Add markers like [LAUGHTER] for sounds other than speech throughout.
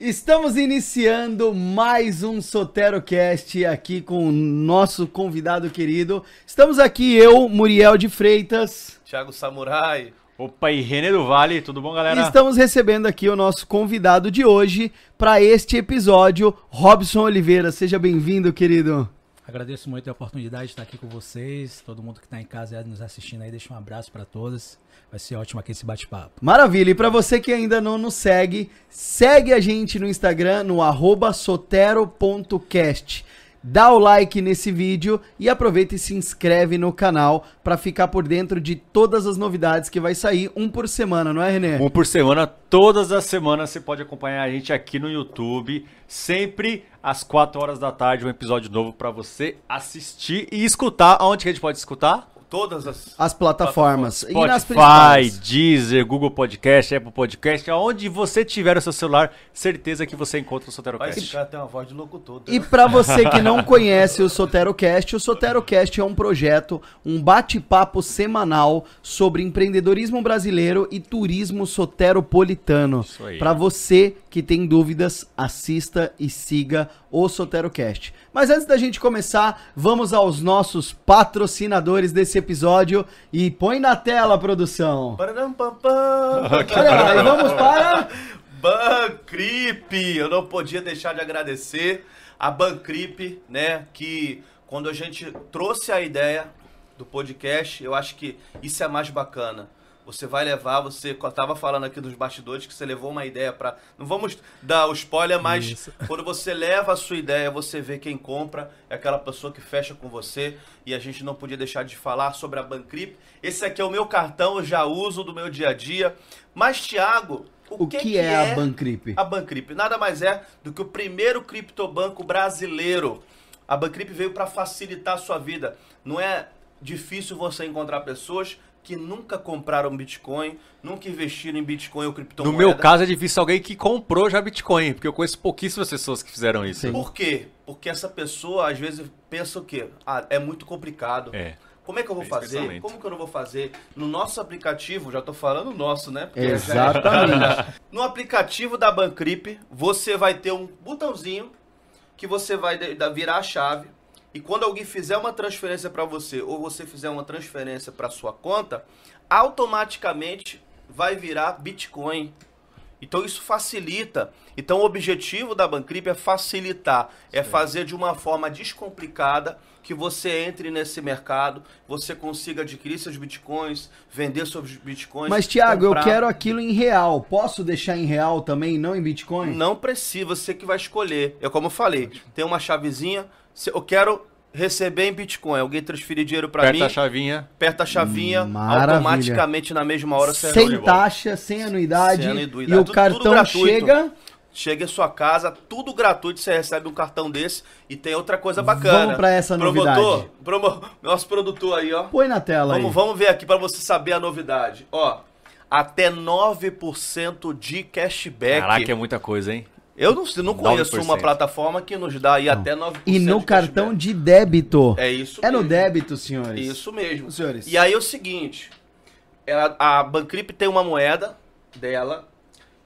Estamos iniciando mais um SoteroCast aqui com o nosso convidado querido. Estamos aqui, eu, Muriel de Freitas. Thiago Samurai. Opa, e René do Vale, tudo bom, galera? E estamos recebendo aqui o nosso convidado de hoje para este episódio, Robson Oliveira. Seja bem-vindo, querido. Agradeço muito a oportunidade de estar aqui com vocês, todo mundo que está em casa e nos assistindo aí, deixa um abraço para todas. Vai ser ótimo aqui esse bate-papo. Maravilha, e para você que ainda não nos segue, segue a gente no Instagram no arroba sotero.cast dá o like nesse vídeo e aproveita e se inscreve no canal para ficar por dentro de todas as novidades que vai sair, um por semana, não é, Renê? Um por semana, todas as semanas você pode acompanhar a gente aqui no YouTube, sempre às 4 horas da tarde, um episódio novo para você assistir e escutar. Aonde que a gente pode escutar? todas as, as plataformas. plataformas. Spotify, Deezer, Google Podcast, Apple Podcast, aonde você tiver o seu celular, certeza que você encontra o Soterocast. Esse cara tem uma voz de louco Né? E para você que não conhece o Soterocast, o Soterocast é um projeto, um bate-papo semanal sobre empreendedorismo brasileiro e turismo soteropolitano. Para você que tem dúvidas, assista e siga o Soterocast. Mas antes da gente começar, vamos aos nossos patrocinadores desse episódio e põe na tela, produção. [LAUGHS] Olha lá, e vamos para Bancrip. Eu não podia deixar de agradecer a Bancrip, né, que quando a gente trouxe a ideia do podcast, eu acho que isso é mais bacana. Você vai levar, você estava falando aqui dos bastidores que você levou uma ideia para, não vamos dar o spoiler, mas Isso. [LAUGHS] quando você leva a sua ideia, você vê quem compra, é aquela pessoa que fecha com você, e a gente não podia deixar de falar sobre a Bancrip. Esse aqui é o meu cartão, eu já uso do meu dia a dia. Mas Thiago, o, o que, que, é, que é a é Bancrip? A Bancrip nada mais é do que o primeiro criptobanco brasileiro. A Bancrip veio para facilitar a sua vida. Não é difícil você encontrar pessoas que nunca compraram Bitcoin, nunca investiram em Bitcoin ou criptomoeda. No meu caso, é difícil alguém que comprou já Bitcoin, porque eu conheço pouquíssimas pessoas que fizeram isso. Sim. Por quê? Porque essa pessoa, às vezes, pensa o quê? Ah, é muito complicado. É. Como é que eu vou é, fazer? Como que eu não vou fazer? No nosso aplicativo, já estou falando nosso, né? Porque é Exatamente. [LAUGHS] no aplicativo da Bancrip, você vai ter um botãozinho que você vai virar a chave e quando alguém fizer uma transferência para você ou você fizer uma transferência para sua conta, automaticamente vai virar Bitcoin. Então isso facilita. Então o objetivo da Bancrip é facilitar, é Sim. é fazer de uma forma descomplicada que você entre nesse mercado, você consiga adquirir seus bitcoins, vender seus bitcoins. Mas Tiago, comprar... eu quero aquilo em real. Posso deixar em real também, não em bitcoin? Não precisa, você que vai escolher. É como eu falei, tem uma chavezinha, eu quero receber em Bitcoin. Alguém transferir dinheiro para mim. Aperta a chavinha. Aperta a chavinha, Maravilha. automaticamente na mesma hora você Sem taxa, sem anuidade. Sem anuidade. E o tudo, cartão tudo chega. Chega em sua casa, tudo gratuito, você recebe um cartão desse e tem outra coisa bacana. Vamos para essa novidade. Promotor, promo, nosso produtor aí, ó. Põe na tela vamos, aí. Vamos ver aqui para você saber a novidade. Ó, até 9% de cashback. Caraca, é muita coisa, hein? Eu não, não conheço 9%. uma plataforma que nos dá aí não. até 9%. E no de cartão de débito. É isso. É mesmo. no débito, senhores. Isso mesmo. Senhores. E aí é o seguinte, a Bancrip tem uma moeda dela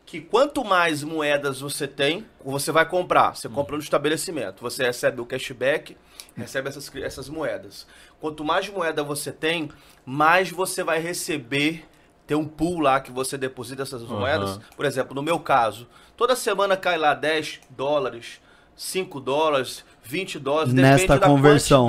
que quanto mais moedas você tem, você vai comprar. Você hum. compra no estabelecimento, você recebe o cashback, recebe essas, essas moedas. Quanto mais moeda você tem, mais você vai receber. Tem um pool lá que você deposita essas moedas. Por exemplo, no meu caso, Toda semana cai lá 10 dólares, 5 dólares, 20 dólares, nesta conversão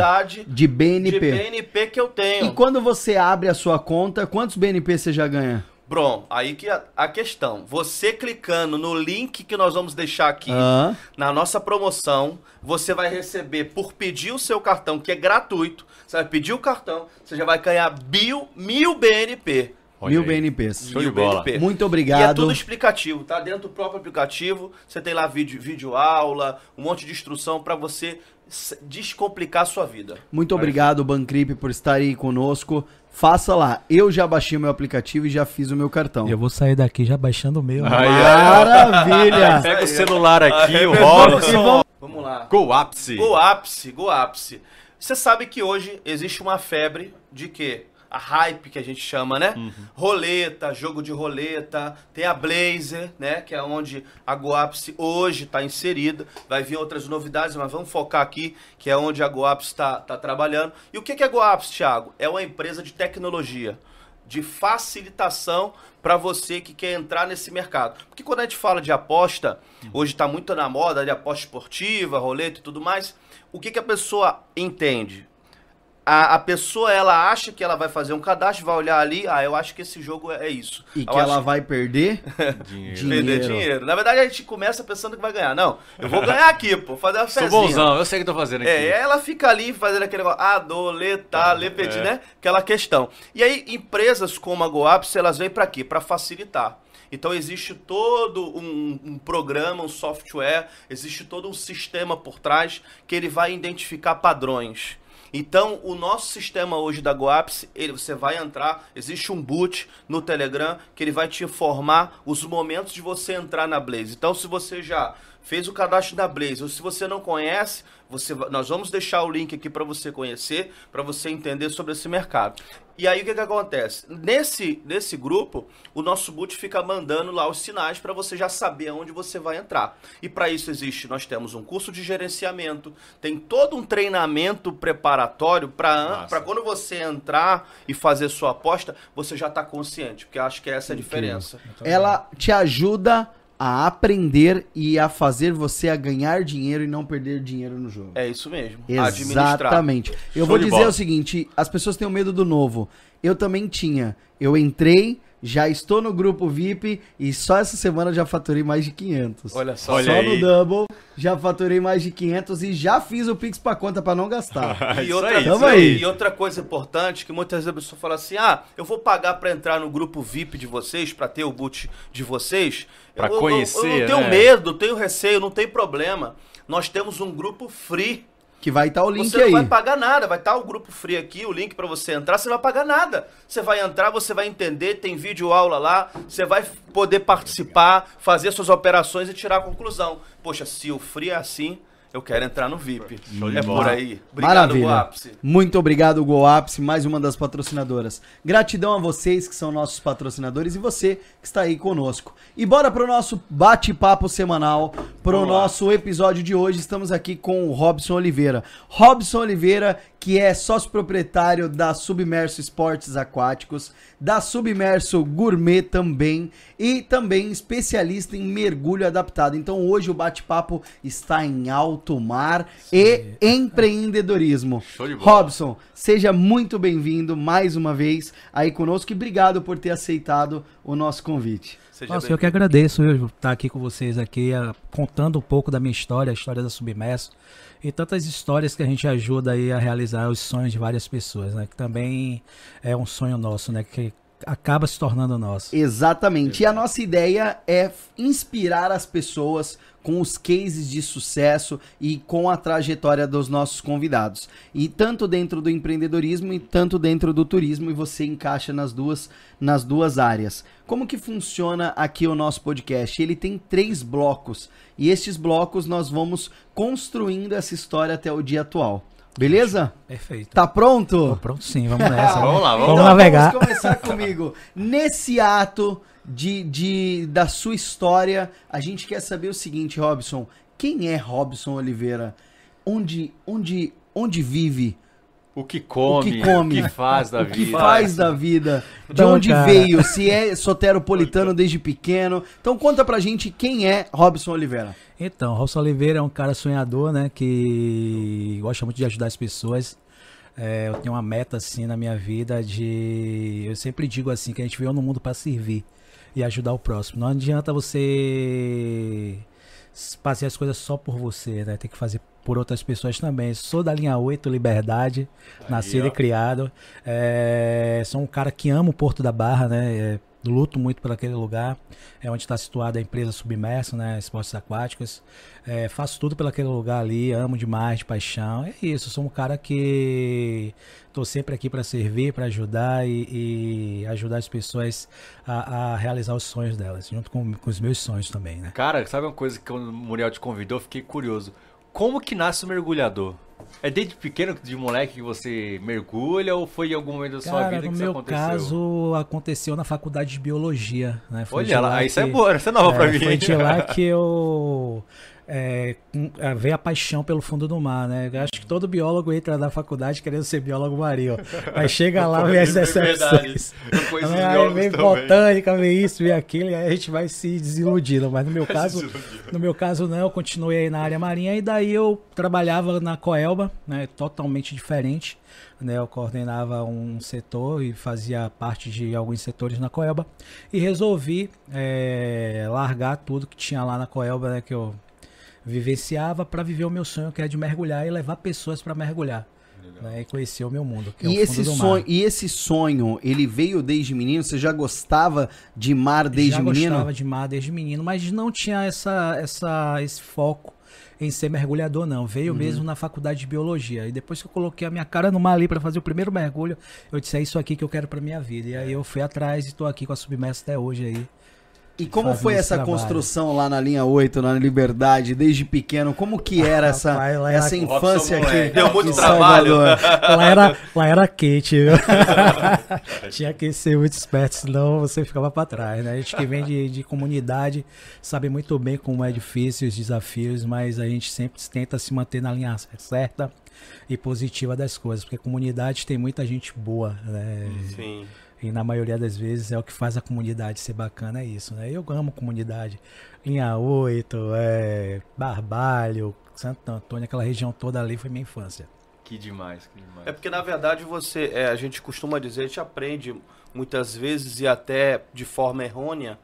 de BNP. de BNP que eu tenho. E quando você abre a sua conta, quantos BNP você já ganha? Bom, aí que a, a, questão. Você clicando no link que nós vamos deixar aqui uhum. na nossa promoção, você vai receber por pedir o seu cartão, que é gratuito. Você vai pedir o cartão, você já vai ganhar mil BNP. Olha mil aí. BNPs. Show mil de bola. BNP. Muito obrigado. E é tudo explicativo, tá? Dentro do próprio aplicativo, você tem lá vídeo, vídeo aula, um monte de instrução para você descomplicar a sua vida. Muito é. obrigado, Bancrip, por estar aí conosco. Faça lá. Eu já baixei o meu aplicativo e já fiz o meu cartão. Eu vou sair daqui já baixando o meu. Né? Ai, Maravilha! [LAUGHS] pega o celular aqui, o Robson. Vamos... vamos lá. Goapse. go Goapse. Você sabe que hoje existe uma febre de quê? a hype que a gente chama, né? Uhum. Roleta, jogo de roleta, tem a Blazer, né? Que é onde a Goapse hoje está inserida. Vai vir outras novidades, mas vamos focar aqui, que é onde a Goapse está tá trabalhando. E o que é a Goapse, Thiago? É uma empresa de tecnologia de facilitação para você que quer entrar nesse mercado. Porque quando a gente fala de aposta, uhum. hoje está muito na moda de aposta esportiva, roleta e tudo mais, o que, que a pessoa entende? a, a pessoa ela acha que ela vai fazer um cadastro, vai olhar ali, ah, eu acho que esse jogo é, é isso. E eu que ela que... vai perder [LAUGHS] dinheiro. Perder dinheiro. Na verdade, a gente começa pensando que vai ganhar. Não, eu vou ganhar aqui, pô, fazer a fezinha. Sou bonzão, eu sei o que tô fazendo é, aqui. É, ela fica ali fazendo aquele negócio, adoletar, lepetir, é. né? Aquela questão. E aí, empresas como a Goaps, elas vêm para quê? Para facilitar. Então existe todo um, um, programa, um software, existe todo um sistema por trás que ele vai identificar padrões. Então, o nosso sistema hoje da Goaps, ele, você vai entrar, existe um boot no Telegram que ele vai te informar os momentos de você entrar na Blaze. Então, se você já fez o cadastro da Blaze, ou se você não conhece, você, nós vamos deixar o link aqui para você conhecer, para você entender sobre esse mercado. E aí o que, que acontece? Nesse, nesse grupo, o nosso boot fica mandando lá os sinais para você já saber aonde você vai entrar. E para isso existe, nós temos um curso de gerenciamento, tem todo um treinamento preparatório para quando você entrar e fazer sua aposta, você já está consciente, porque acho que é essa então, é a diferença. Ela te ajuda a aprender e a fazer você a ganhar dinheiro e não perder dinheiro no jogo. É isso mesmo. Exatamente. Administrar. Eu Show vou dizer bola. o seguinte: as pessoas têm medo do novo. Eu também tinha. Eu entrei, já estou no grupo VIP e só essa semana já faturei mais de 500. Olha só, Olha só aí. no Double já faturei mais de 500 e já fiz o Pix para conta para não gastar. [LAUGHS] e, outra, Tamo aí. e outra coisa importante que muitas vezes a pessoa fala assim: "Ah, eu vou pagar para entrar no grupo VIP de vocês, para ter o boot de vocês". Para conhecer, eu, eu, eu não tenho né? medo, tenho receio, não tem problema. Nós temos um grupo free que vai estar tá o link aí. Você não aí. vai pagar nada, vai estar tá o grupo free aqui, o link para você entrar, você não vai pagar nada. Você vai entrar, você vai entender, tem vídeo aula lá, você vai poder participar, fazer suas operações e tirar a conclusão. Poxa, se o free é assim, eu quero entrar no VIP. Show é por aí. Obrigado, Maravilha. Muito obrigado, GoApps, mais uma das patrocinadoras. Gratidão a vocês que são nossos patrocinadores e você que está aí conosco. E bora pro nosso bate-papo semanal para o nosso episódio de hoje. Estamos aqui com o Robson Oliveira. Robson Oliveira, que é sócio proprietário da Submerso Esportes Aquáticos, da Submerso Gourmet também e também especialista em mergulho adaptado. Então hoje o bate-papo está em alto mar Sim. e empreendedorismo. Show de bola. Robson, seja muito bem-vindo mais uma vez aí conosco e obrigado por ter aceitado o nosso convite. Seja Nossa, eu que agradeço eu estar tá aqui com vocês aqui, contando um pouco da minha história, a história da Submerso e tantas histórias que a gente ajuda aí a realizar os sonhos de várias pessoas, né? Que também é um sonho nosso, né? Que acaba se tornando nosso. Exatamente. E a nossa ideia é inspirar as pessoas com os cases de sucesso e com a trajetória dos nossos convidados. E tanto dentro do empreendedorismo e tanto dentro do turismo, e você encaixa nas duas, nas duas áreas. Como que funciona aqui o nosso podcast? Ele tem três blocos, e estes blocos nós vamos construindo essa história até o dia atual. Beleza? Perfeito. Tá pronto? Tô pronto sim, vamos nessa. [LAUGHS] vamos lá, vamos, então, navegar. Vamos começar comigo. Nesse ato de, de da sua história. A gente quer saber o seguinte, Robson. Quem é Robson Oliveira? Onde, onde, onde vive? O que come, o que, come, que faz da o vida. O que faz da [LAUGHS] vida. De então, onde cara. veio, se é soteropolitano desde pequeno. Então conta pra gente quem é Robson Oliveira. Então, Robson Oliveira é um cara sonhador, né? Que gosta muito de ajudar as pessoas. É, eu tenho uma meta assim na minha vida de... Eu sempre digo assim, que a gente veio no mundo para servir e ajudar o próximo. Não adianta você fazer as coisas só por você, né? Tem que fazer por outras pessoas também. Sou da linha 8, Liberdade, nascido e criado. É, sou um cara que ama o Porto da Barra, né? É, luto muito por aquele lugar, é onde está situada a empresa submersa né, Esportes Aquáticos. É, faço tudo por aquele lugar ali, amo demais, de paixão. É isso, sou um cara que estou sempre aqui para servir, para ajudar e, e, ajudar as pessoas a, a, realizar os sonhos delas, junto com, com os meus sonhos também, né. Cara, sabe uma coisa que o Muriel te convidou, eu fiquei curioso. Como que nasce o mergulhador? É desde pequeno, de moleque, que você mergulha ou foi em algum momento da sua vida que isso aconteceu? no meu caso, aconteceu na faculdade de biologia, né? Foi Olha lá, que... isso é boa, isso é nova é, pra mim. Foi de lá que eu é, ver a paixão pelo fundo do mar, né? Eu acho que todo biólogo entra na faculdade querendo ser biólogo marinho. Aí chega [LAUGHS] lá, vê as decepções. É aí vem também. botânica, vem isso, vem aquilo, e aí a gente vai se desiludindo. Mas no meu [LAUGHS] caso, no meu caso não, eu continuei aí na área marinha e daí eu trabalhava na Coelba, né? Totalmente diferente. Né, eu coordenava um setor e fazia parte de alguns setores na Coelba e resolvi é, largar tudo que tinha lá na Coelba, né, que eu vivenciava para viver o meu sonho, que era é de mergulhar e levar pessoas para mergulhar. Né, e conhecer o meu mundo. É e, é esse sonho, e esse sonho, ele veio desde menino? Você já gostava de mar desde já menino? gostava de mar desde menino, mas não tinha essa, essa, esse foco em ser mergulhador, não. Veio uhum. mesmo na faculdade de biologia. E depois que eu coloquei a minha cara no mar ali para fazer o primeiro mergulho, eu disse: é isso aqui que eu quero para minha vida. E aí eu fui atrás e tô aqui com a submersa até hoje aí. E como foi essa trabalho. construção lá na linha 8, na Liberdade, desde pequeno? Como que ah, era ah, essa, rapaz, era essa infância aqui? Deu muito trabalho. lá era, lá era quente, viu? [LAUGHS] Tinha que ser muito esperto, senão você ficava para trás, né? A gente que vem de, de comunidade sabe muito bem como é difícil os desafios, mas a gente sempre tenta se manter na linha certa e positiva das coisas, porque comunidade tem muita gente boa, né? Sim. E na maioria das vezes é o que faz a comunidade ser bacana, é isso, né? Eu amo comunidade. Linha 8, é, Barbalho, Santo Antônio, aquela região toda ali foi minha infância. Que demais, que demais. É porque, na verdade, você. É, a gente costuma dizer, a gente aprende muitas vezes e até de forma errônea,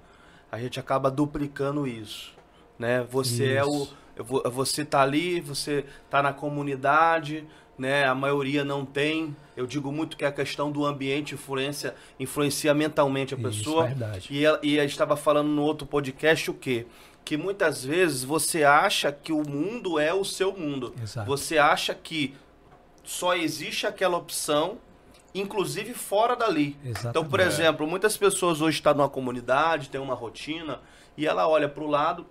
a gente acaba duplicando isso. Né? Você isso. é o. Você tá ali, você tá na comunidade, né? A maioria não tem. Eu digo muito que a questão do ambiente influencia, influencia mentalmente a pessoa. Isso, é verdade. E, ela, e eu estava falando no outro podcast o quê? Que muitas vezes você acha que o mundo é o seu mundo. Exato. Você acha que só existe aquela opção inclusive fora dali. Exatamente. Então, por exemplo, muitas pessoas hoje estão numa comunidade, tem uma rotina, e ela olha para o lado,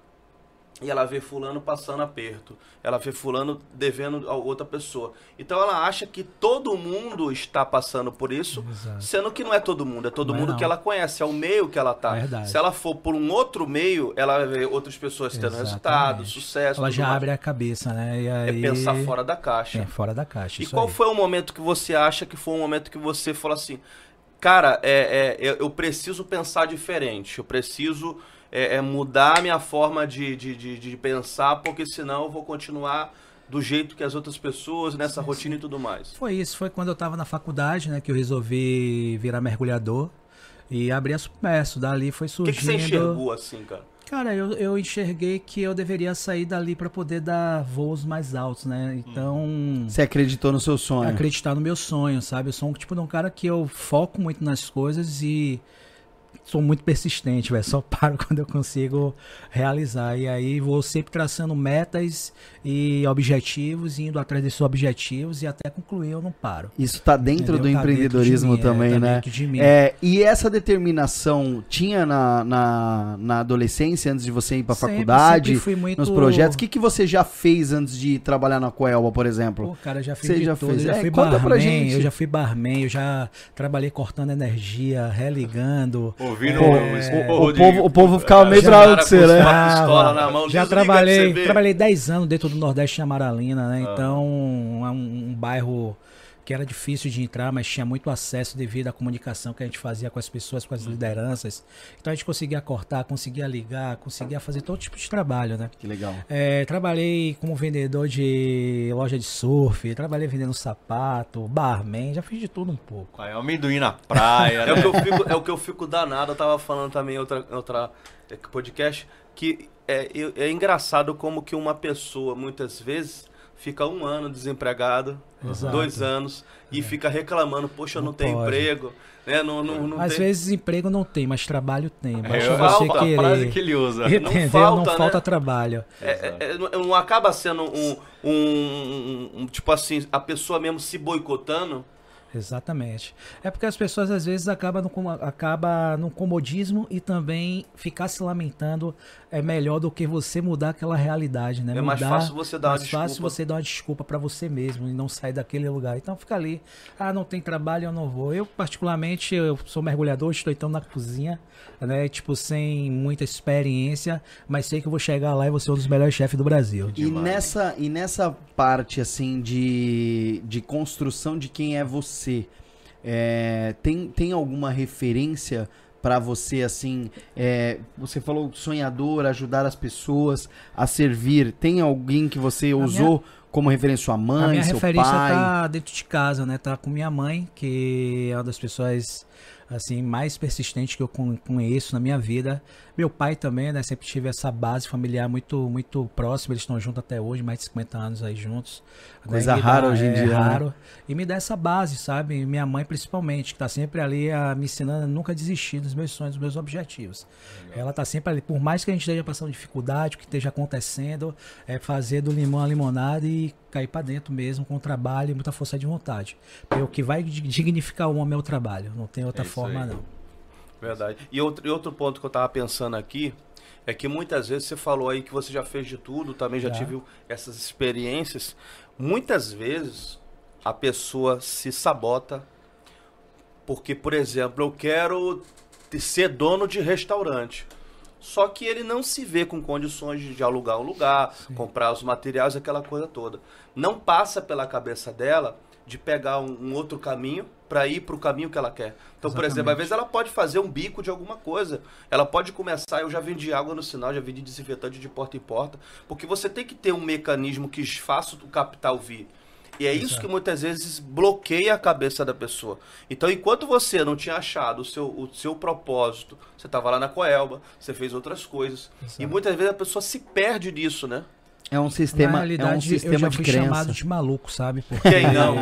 e ela vê fulano passando aperto, ela vê fulano devendo a outra pessoa. Então ela acha que todo mundo está passando por isso, Exato. sendo que não é todo mundo, é todo não é mundo não. que ela conhece, é o meio que ela está. Verdade. Se ela for por um outro meio, ela vê outras pessoas tendo Exatamente. resultado, sucesso. Ela já mais. abre a cabeça, né? E é aí... É pensar fora da caixa. É, fora da caixa. E qual aí. foi o momento que você acha que foi um momento que você falou assim, cara, é, é, eu preciso pensar diferente, eu preciso é, é mudar a minha forma de, de, de, de, pensar, porque senão eu vou continuar do jeito que as outras pessoas, nessa sim, rotina sim. e tudo mais. Foi isso, foi quando eu estava na faculdade, né, que eu resolvi virar mergulhador e abrir a Supermerso. Dali foi surgindo... O que, que você enxergou assim, cara? Cara, eu, eu enxerguei que eu deveria sair dali para poder dar voos mais altos, né? Hum. Então. Você acreditou no seu sonho? Acreditar no meu sonho, sabe? Eu sou um tipo de um cara que eu foco muito nas coisas e sou muito persistente, velho. Só [LAUGHS] paro quando eu consigo realizar. E aí vou sempre traçando metas e objetivos, indo atrás desses objetivos e até concluir eu não paro. Isso está dentro Entendeu? do tá empreendedorismo é, tá né? dentro mim, também, é, né? de mim. É, e essa determinação tinha na, na, na adolescência, antes de você ir para a faculdade, sempre fui muito... nos projetos? O que, que você já fez antes de trabalhar na Coelba, por exemplo? Pô, cara, já fiz você já tudo. Fez. Eu já é, fui barman, eu já fui barman, eu já trabalhei cortando energia, religando. Ouvindo é... o, o, o, o, povo, o povo ficava é, meio bravo né? de você, né? Já trabalhei, trabalhei 10 anos dentro do do Nordeste tinha Maralina, né? Ah. Então, é um, um bairro que era difícil de entrar, mas tinha muito acesso devido à comunicação que a gente fazia com as pessoas, com as uhum. lideranças. Então a gente conseguia cortar, conseguia ligar, conseguia fazer todo tipo de trabalho, né? Que legal. É, trabalhei como vendedor de loja de surf, trabalhei vendendo sapato, barman, já fiz de tudo um pouco. Ah, é amendoim na praia, [LAUGHS] né? é, o que eu fico, é o que eu fico danado, eu tava falando também em outra, outra é, podcast, que é, é engraçado como que uma pessoa, muitas vezes, fica um ano desempregado, Exato. dois anos, e é. fica reclamando, poxa, não, não tenho emprego. Né? Não, não, é. não Às tem... vezes emprego não tem, mas trabalho tem. É, Basta é, você querer. A frase que ele usa. Entendeu? Não falta, não né? trabalho. É, é não acaba sendo um, um, um, um, tipo assim, a pessoa mesmo se boicotando Exatamente. É porque as pessoas às vezes acabam no, acaba no comodismo e também ficar se lamentando é melhor do que você mudar aquela realidade, né? É mais fácil você dar mais uma desculpa. fácil você dar uma desculpa para você mesmo e não sair daquele lugar. Então fica ali, ah, não tem trabalho, eu não vou. Eu particularmente, eu sou mergulhador, estou então na cozinha, né? Tipo, sem muita experiência, mas sei que eu vou chegar lá e vou ser um dos melhores chefes do Brasil. E nessa, e nessa parte, assim, de, de construção de quem é você, você, é, tem, tem alguma referência para você, assim, é, você falou sonhador, ajudar as pessoas a servir, tem alguém que você a usou minha, como referência, sua mãe, a minha seu referência pai? tá dentro de casa, né, tá com minha mãe, que é uma das pessoas assim mais persistente que eu conheço na minha vida. Meu pai também, né? Sempre tive essa base familiar muito muito próxima. Eles estão juntos até hoje, mais de 50 anos aí juntos. Né, Coisa né? rara dá, hoje em é, dia. Né? Raro. Né? E me dá essa base, sabe? minha mãe principalmente, que está sempre ali a, ah, me ensinando a nunca desistir dos meus sonhos, dos meus objetivos. Legal. Ela está sempre ali, por mais que a gente esteja passando dificuldade, o que esteja acontecendo, é fazer do limão a limonada e cair para dentro mesmo com o trabalho e muita força de vontade. É o que vai dignificar o homem é o trabalho, não tem outra é forma, aí. não. Verdade. E outro, e outro ponto que eu estava pensando aqui é que muitas vezes você falou aí que você já fez de tudo, também já, já. tive essas experiências. Muitas vezes a pessoa se sabota porque, por exemplo, eu quero ser dono de restaurante. Só que ele não se vê com condições de alugar o um lugar, Sim. comprar os materiais, aquela coisa toda. Não passa pela cabeça dela de pegar um, um outro caminho para ir para o caminho que ela quer. Então, Exatamente. por exemplo, às vezes ela pode fazer um bico de alguma coisa. Ela pode começar, eu já vendi água no sinal, já vendi desinfetante de porta em porta, porque você tem que ter um mecanismo que faça o capital vir. E é Exato. isso que muitas vezes bloqueia a cabeça da pessoa. Então, enquanto você não tinha achado o seu, o seu propósito, você estava lá na Coelba, você fez outras coisas. Exato. E muitas vezes a pessoa se perde nisso, né? É um sistema, é um sistema eu já fui de chamado de maluco, sabe? Porque, [LAUGHS] Quem não?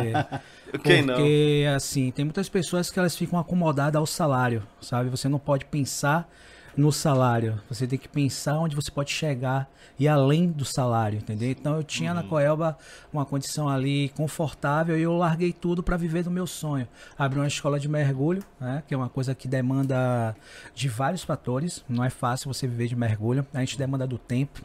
Quem porque, não? assim, tem muitas pessoas que elas ficam acomodadas ao salário, sabe? Você não pode pensar no salário. Você tem que pensar onde você pode chegar e além do salário, entendeu? Então eu tinha uhum. na Coelba uma condição ali confortável e eu larguei tudo para viver do meu sonho. Abri uma escola de mergulho, né, que é uma coisa que demanda de vários fatores. Não é fácil você viver de mergulho. A gente demanda do tempo,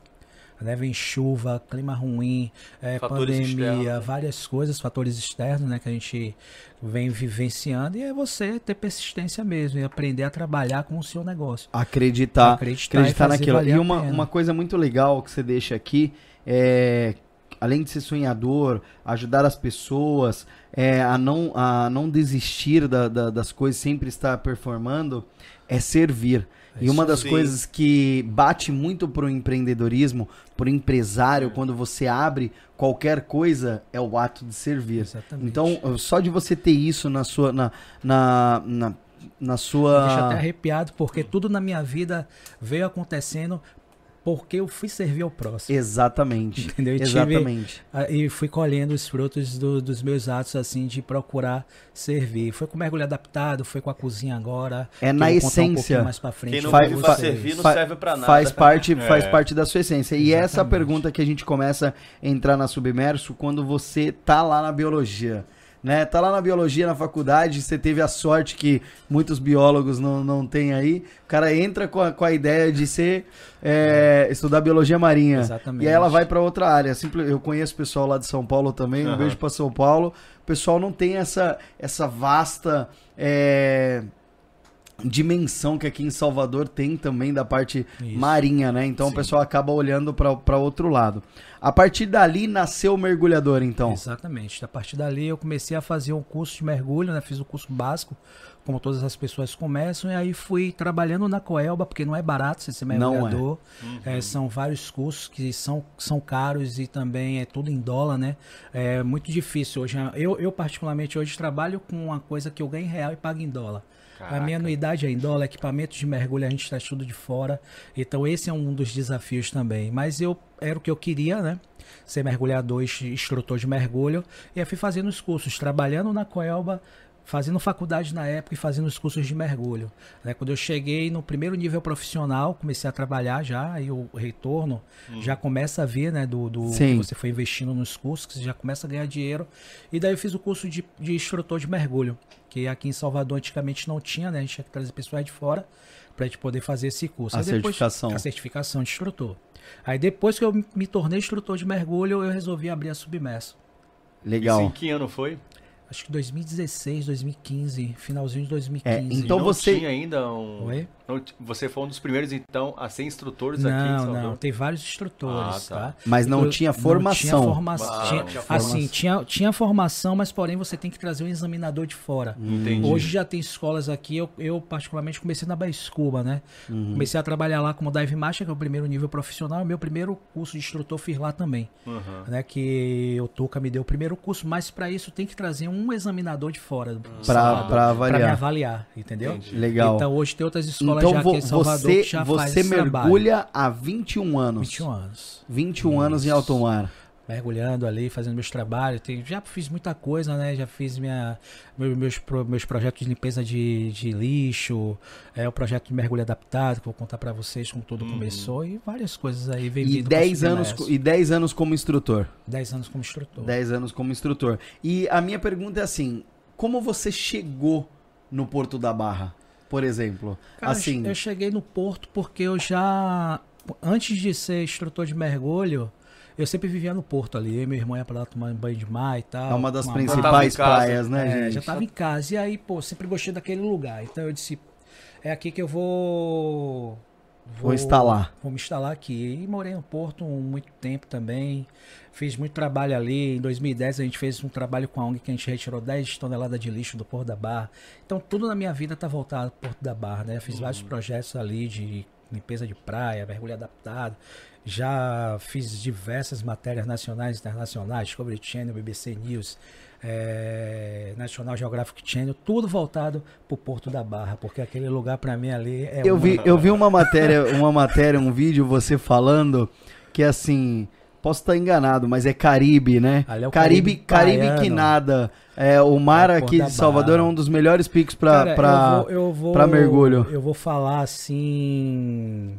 né? Vem chuva, clima ruim, é, pandemia, externos. várias coisas, fatores externos, né? Que a gente vem vivenciando e é você ter persistência mesmo e aprender a trabalhar com o seu negócio. Acreditar, acreditar, acreditar naquilo. E uma, uma coisa muito legal que você deixa aqui é além de ser sonhador, ajudar as pessoas é, a, não, a não desistir da, da, das coisas, sempre estar performando, é servir e uma das sim. coisas que bate muito pro empreendedorismo, pro empresário, é. quando você abre qualquer coisa, é o ato de servir. Exatamente. Então, só de você ter isso na sua. na, na, na na sua. Deixa até arrepiado, porque tudo na minha vida veio acontecendo porque eu fui servir ao próximo. Exatamente. Entendeu? E Exatamente. Tive, ah, e fui colhendo os frutos do, dos meus atos, assim, de procurar servir. Foi com mergulho adaptado, foi com a cozinha agora. É na essência. Um mais pra frente, Quem não faz, faz servir não serve pra nada. Faz parte, é. faz parte da sua essência. E Exatamente. essa pergunta que a gente começa a entrar na Submerso quando você tá lá na biologia né? Tá lá na biologia, na faculdade, você teve a sorte que muitos biólogos não, não têm aí. O cara entra com a, com a ideia de ser é, estudar biologia marinha. Exatamente. E aí ela vai para outra área. Eu conheço o pessoal lá de São Paulo também, uhum. um beijo para São Paulo. O pessoal não tem essa, essa vasta. É dimensão que aqui em Salvador tem também da parte Isso. marinha, né? Então Sim. o pessoal acaba olhando para outro lado. A partir dali nasceu o mergulhador, então? Exatamente. A partir dali eu comecei a fazer um curso de mergulho, né? Fiz o um curso básico, como todas as pessoas começam, e aí fui trabalhando na Coelba, porque não é barato você ser é. mergulhador. É. Uhum. É, são vários cursos que são, são caros e também é tudo em dólar, né? É muito difícil hoje. Eu, eu particularmente, hoje trabalho com uma coisa que eu ganho em real e pago em dólar. Caraca. A minha anuidade é em dólar, equipamento de mergulho, a gente está tudo de fora. Então esse é um dos desafios também. Mas eu era o que eu queria, né? Ser mergulhador, instrutor de mergulho. E aí fui fazendo os cursos, trabalhando na Coelba, fazendo faculdade na época e fazendo os cursos de mergulho. Né? Quando eu cheguei no primeiro nível profissional, comecei a trabalhar já, e o retorno hum. já começa a vir, né? Do, do você foi investindo nos cursos, que você já começa a ganhar dinheiro. E daí eu fiz o curso de, de instrutor de mergulho. Porque aqui em Salvador antigamente não tinha, né? A gente tinha que trazer pessoas de fora para a gente poder fazer esse curso. A Aí certificação. Depois, a certificação de instrutor. Aí depois que eu me tornei instrutor de mergulho, eu resolvi abrir a Submerso. Legal. Isso em que ano foi? acho que 2016, 2015, finalzinho de 2015. É, então não você tinha ainda um. Oi? Você foi um dos primeiros então a ser instrutores não, aqui em Não, tem vários instrutores, ah, tá. tá? Mas não eu, tinha formação. Não tinha formação. Ah, tinha, tinha assim, formação. Assim, tinha, tinha formação, mas porém você tem que trazer um examinador de fora. Hum. Entendi. Hoje já tem escolas aqui. Eu, eu particularmente comecei na Baescuba, né? Uhum. Comecei a trabalhar lá como dive master, que é o primeiro nível profissional. Meu primeiro curso de instrutor fiz lá também, uhum. né? Que o Tuca me deu o primeiro curso. Mas para isso tem que trazer um um examinador de fora para avaliar. me avaliar, entendeu? Entendi. Legal. Então hoje tem outras escolas então, já aqui em é Salvador você, que já você faz Você mergulha há 21 anos. 21 anos. 21 Isso. anos em alto mar mergulhando ali, fazendo meus trabalhos. Tem, já fiz muita coisa, né? Já fiz minha, meus, meus, meus projetos de limpeza de, de lixo, é, o projeto de mergulho adaptado, que vou contar para vocês como tudo hum. começou e várias coisas aí. E 10, anos, e 10 anos como instrutor. 10 anos como instrutor. 10 anos como instrutor. E a minha pergunta é assim, como você chegou no Porto da Barra, por exemplo? Cara, assim, eu cheguei no Porto porque eu já... Antes de ser instrutor de mergulho, eu sempre vivia no Porto ali, meu irmão ia pra lá tomar banho de mar e tal. É uma das principais casa, praias, né, é, gente? Já tava em casa. E aí, pô, sempre gostei daquele lugar. Então eu disse, é aqui que eu vou. Vou, vou instalar. Vou me instalar aqui. E morei no Porto muito tempo também. Fiz muito trabalho ali. Em 2010 a gente fez um trabalho com a ONG que a gente retirou 10 toneladas de lixo do Porto da Barra. Então tudo na minha vida tá voltado ao Porto da Barra, né? Fiz uhum. vários projetos ali de limpeza de praia, mergulho adaptado já fiz diversas matérias nacionais e internacionais, Discovery Channel, BBC News, é, National Geographic Channel, tudo voltado para o Porto da Barra, porque aquele lugar para mim ali é. Eu uma... vi, eu vi uma matéria, uma matéria, um vídeo você falando que assim. Posso estar enganado, mas é Caribe, né? É Caribe, Caribe, Caribe que nada. É, o mar é aqui de Salvador é um dos melhores picos para mergulho. Eu vou falar assim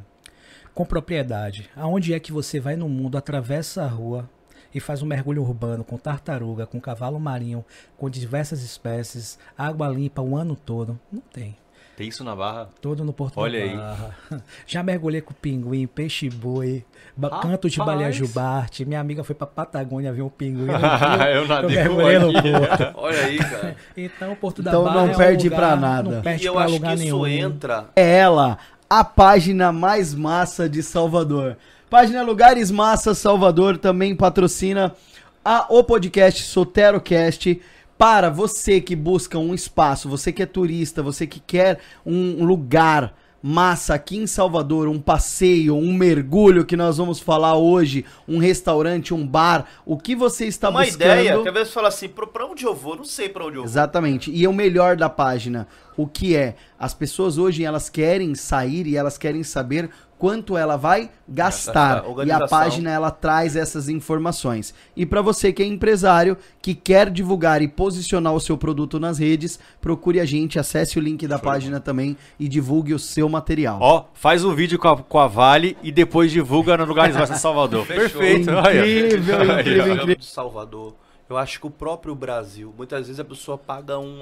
com propriedade. Aonde é que você vai no mundo, atravessa a rua e faz um mergulho urbano com tartaruga, com cavalo marinho, com diversas espécies, água limpa o ano todo? Não tem. Tem isso na Barra? Todo no Porto Olha Aí. [LAUGHS] Já mergulhei com pinguim, peixe-boi, canto de baleia jubarte. Minha amiga foi pra Patagônia ver um pinguim. eu, [LAUGHS] eu nadei eu mergulhei no porto. [LAUGHS] Olha aí, cara. Então, o Porto então, da Barra não é um perde pra nada. Não perde e eu pra acho lugar que nenhum. entra... É ela, a página mais massa de Salvador. Página Lugares Massa Salvador também patrocina a, o podcast SoteroCast para você que busca um espaço, você que é turista, você que quer um lugar massa aqui em Salvador, um passeio, um mergulho que nós vamos falar hoje, um restaurante, um bar, o que você está Uma buscando. Uma ideia, que às vezes fala assim, para onde eu vou? Não sei para onde eu vou. Exatamente, e é o melhor da página, o que é, as pessoas hoje elas querem sair e elas querem saber quanto ela vai gastar. E a página ela traz essas informações. E para você que é empresário, que quer divulgar e posicionar o seu produto nas redes, procure a gente, acesse o link da Show. página também e divulgue o seu material. Ó, faz um vídeo com a, com a Vale e depois divulga no lugar de [LAUGHS] Salvador. Perfeito. Incrível, incrível, incrível. Salvador. Eu acho que o próprio Brasil, muitas vezes a pessoa paga um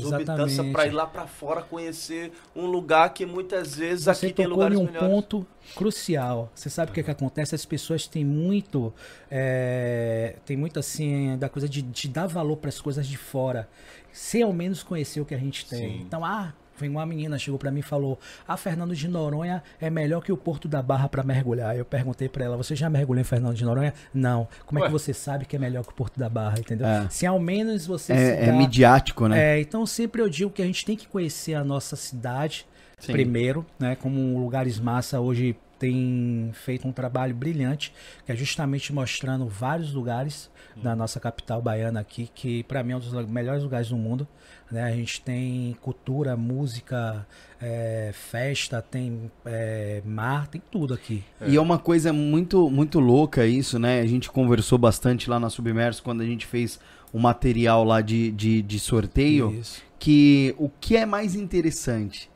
exorbitância para ir lá para fora conhecer um lugar que muitas vezes Você aqui tem lugares em um ponto crucial. Você sabe o que, é que acontece? As pessoas têm muito, é, tem muito assim da coisa de, de dar valor para as coisas de fora, sem ao menos conhecer o que a gente tem. Sim. Então, ah, foi uma menina chegou para mim e falou: "A Fernando de Noronha é melhor que o Porto da Barra para mergulhar". Eu perguntei para ela: "Você já mergulhou em Fernando de Noronha?". Não. Como Ué. é que você sabe que é melhor que o Porto da Barra, entendeu? É. Se ao menos você é, é dá... é midiático, né? É, então sempre eu digo que a gente tem que conhecer a nossa cidade Sim. primeiro, né, como lugares massa hoje tem feito um trabalho brilhante, que é justamente mostrando vários lugares hum. da nossa capital baiana aqui, que para mim é um dos melhores lugares do mundo. Né? A gente tem cultura, música, é, festa, tem é, mar, tem tudo aqui. E é uma coisa muito, muito louca isso, né? A gente conversou bastante lá na Submerso quando a gente fez o material lá de, de, de sorteio. Isso. Que o que é mais interessante?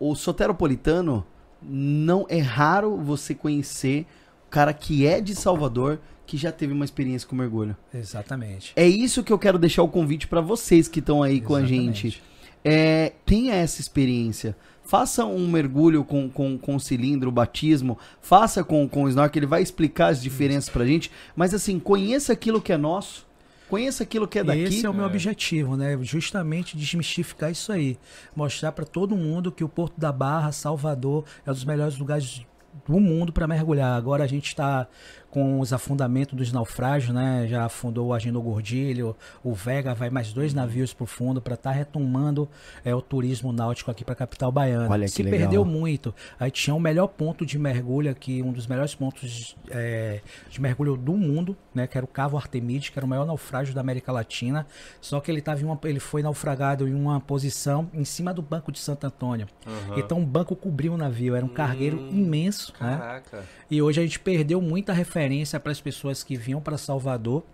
O soteropolitano não é raro você conhecer o cara que é de Salvador que já teve uma experiência com mergulho. Exatamente. É isso que eu quero deixar o convite para vocês que estão aí Exatamente. com a gente. É, tenha essa experiência. Faça um mergulho com, com, com cilindro, batismo, faça com, com o snorkel, ele vai explicar as diferenças a gente. Mas assim, conheça aquilo que é nosso, conheça aquilo que é daqui. Esse é o meu é. objetivo, né? Justamente desmistificar isso aí. Mostrar para todo mundo que o Porto da Barra, Salvador, é um dos melhores lugares do mundo para mergulhar. Agora a gente está com os afundamentos dos naufrágios, né? Já afundou o Agindo Gordilho, o Vega, vai mais dois navios para o fundo para estar tá retomando é, o turismo náutico aqui para a capital baiana. Olha Se legal. perdeu muito. Aí tinha o melhor ponto de mergulho aqui, um dos melhores pontos é, de mergulho do mundo, né? Que era o Cavo Artemide, que era o maior naufrágio da América Latina. Só que ele, tava uma, ele foi naufragado em uma posição em cima do Banco de Santo Antônio. Uhum. Então o banco cobriu o navio, era um cargueiro hum. imenso isso. Né? Caraca. Né? E hoje a gente perdeu muita referência para as pessoas que vinham para Salvador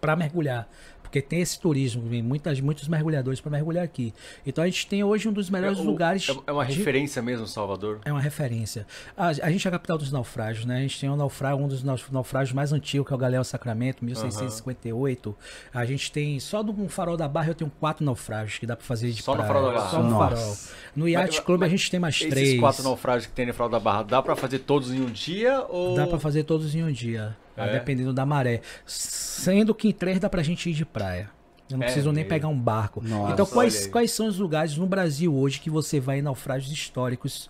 para mergulhar. Porque tem esse turismo, vem muitas, muitos mergulhadores para mergulhar aqui. Então a gente tem hoje um dos melhores é, o, lugares. É, é uma de... referência mesmo, Salvador? É uma referência. A, a, gente é a capital dos naufrágios, né? A gente tem um, naufrágio, um dos naufrágios mais antigos, que é o Galeão Sacramento, 1658. Uhum. A gente tem, só no farol da Barra eu tenho quatro naufrágios que dá para fazer de Só praia. no farol da Barra? Só no Nossa. farol. No Yacht Club a gente tem mais esses três. Esses quatro naufrágios que tem no farol da Barra, dá para fazer todos em um dia? Ou... Dá para fazer todos em um dia. É. Ah, dependendo da maré. Sendo que em três dá pra gente ir de praia. Eu não é preciso nem pegar um barco. Então, Nossa, então, quais, quais são os lugares no Brasil hoje que você vai em naufrágios históricos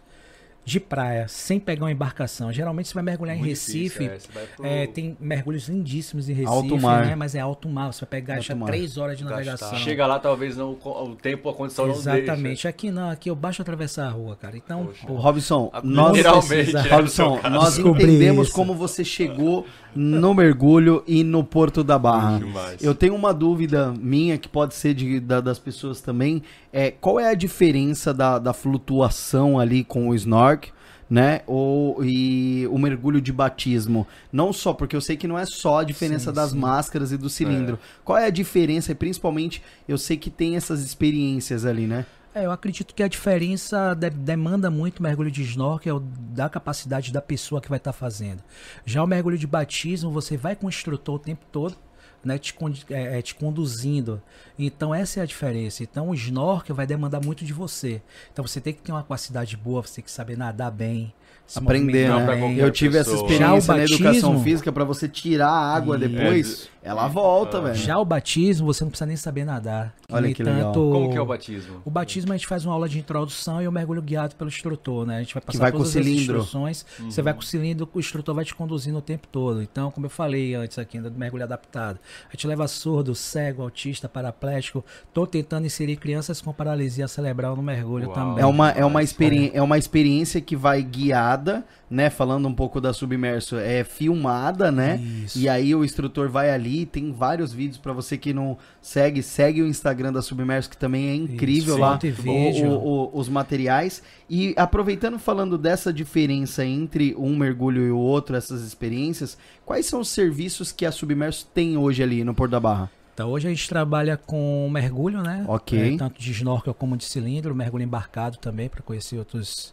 de praia, sem pegar uma embarcação. Geralmente você vai mergulhar Muito em Recife. Difícil, é. Pro... É, tem mergulhos lindíssimos em Recife, alto mar. Né? Mas é alto mar, você vai pegar já três horas de navegação. Gastar. Chega lá, talvez não, o tempo, a condição Exatamente. não Exatamente. Aqui não, aqui eu baixo atravessar a rua, cara. Então, pô, Robson, ah, nós, precisa... [LAUGHS] é Robson, nós entendemos isso. como você chegou no mergulho e no Porto da Barra. Eu tenho uma dúvida minha que pode ser de, da, das pessoas também é, qual é a diferença da, da flutuação ali com o snorkel, né? Ou, e o mergulho de batismo? Não só, porque eu sei que não é só a diferença sim, das sim. máscaras e do cilindro. É. Qual é a diferença? E principalmente, eu sei que tem essas experiências ali, né? É, eu acredito que a diferença de demanda muito mergulho de snorkel é da capacidade da pessoa que vai estar tá fazendo. Já o mergulho de batismo, você vai com o instrutor o tempo todo, né, te, é, é, te conduzindo. Então essa é a diferença. Então o snorkel vai demandar muito de você. Então você tem que ter uma capacidade boa, você tem que saber nadar bem, se aprender, é né? Eu tive pessoa. essa experiência batismo, na educação física para você tirar a água depois, ela volta, ah. velho. Já o batismo, você não precisa nem saber nadar. Olha que tanto... legal. Como que é o batismo? O batismo a gente faz uma aula de introdução e o um mergulho guiado pelo instrutor, né? A gente vai passar vai todas com as cilindro. instruções. Uhum. Você vai com o cilindro, o instrutor vai te conduzindo o tempo todo. Então, como eu falei antes aqui do mergulho adaptado, a gente leva surdo, cego, autista, paraplégico. Tô tentando inserir crianças com paralisia cerebral no mergulho Uau. também. É uma é uma experi é uma experiência que vai guiar filmada, né? Falando um pouco da Submerso, é filmada, né? Isso. E aí o instrutor vai ali, tem vários vídeos para você que não segue, segue o Instagram da Submerso, que também é incrível Isso, lá o, o, o, os materiais. E aproveitando falando dessa diferença entre um mergulho e o outro, essas experiências, quais são os serviços que a Submerso tem hoje ali no Porto da Barra? Então hoje a gente trabalha com mergulho, né? Ok. É, tanto de snorkel como de cilindro, mergulho embarcado também para conhecer outros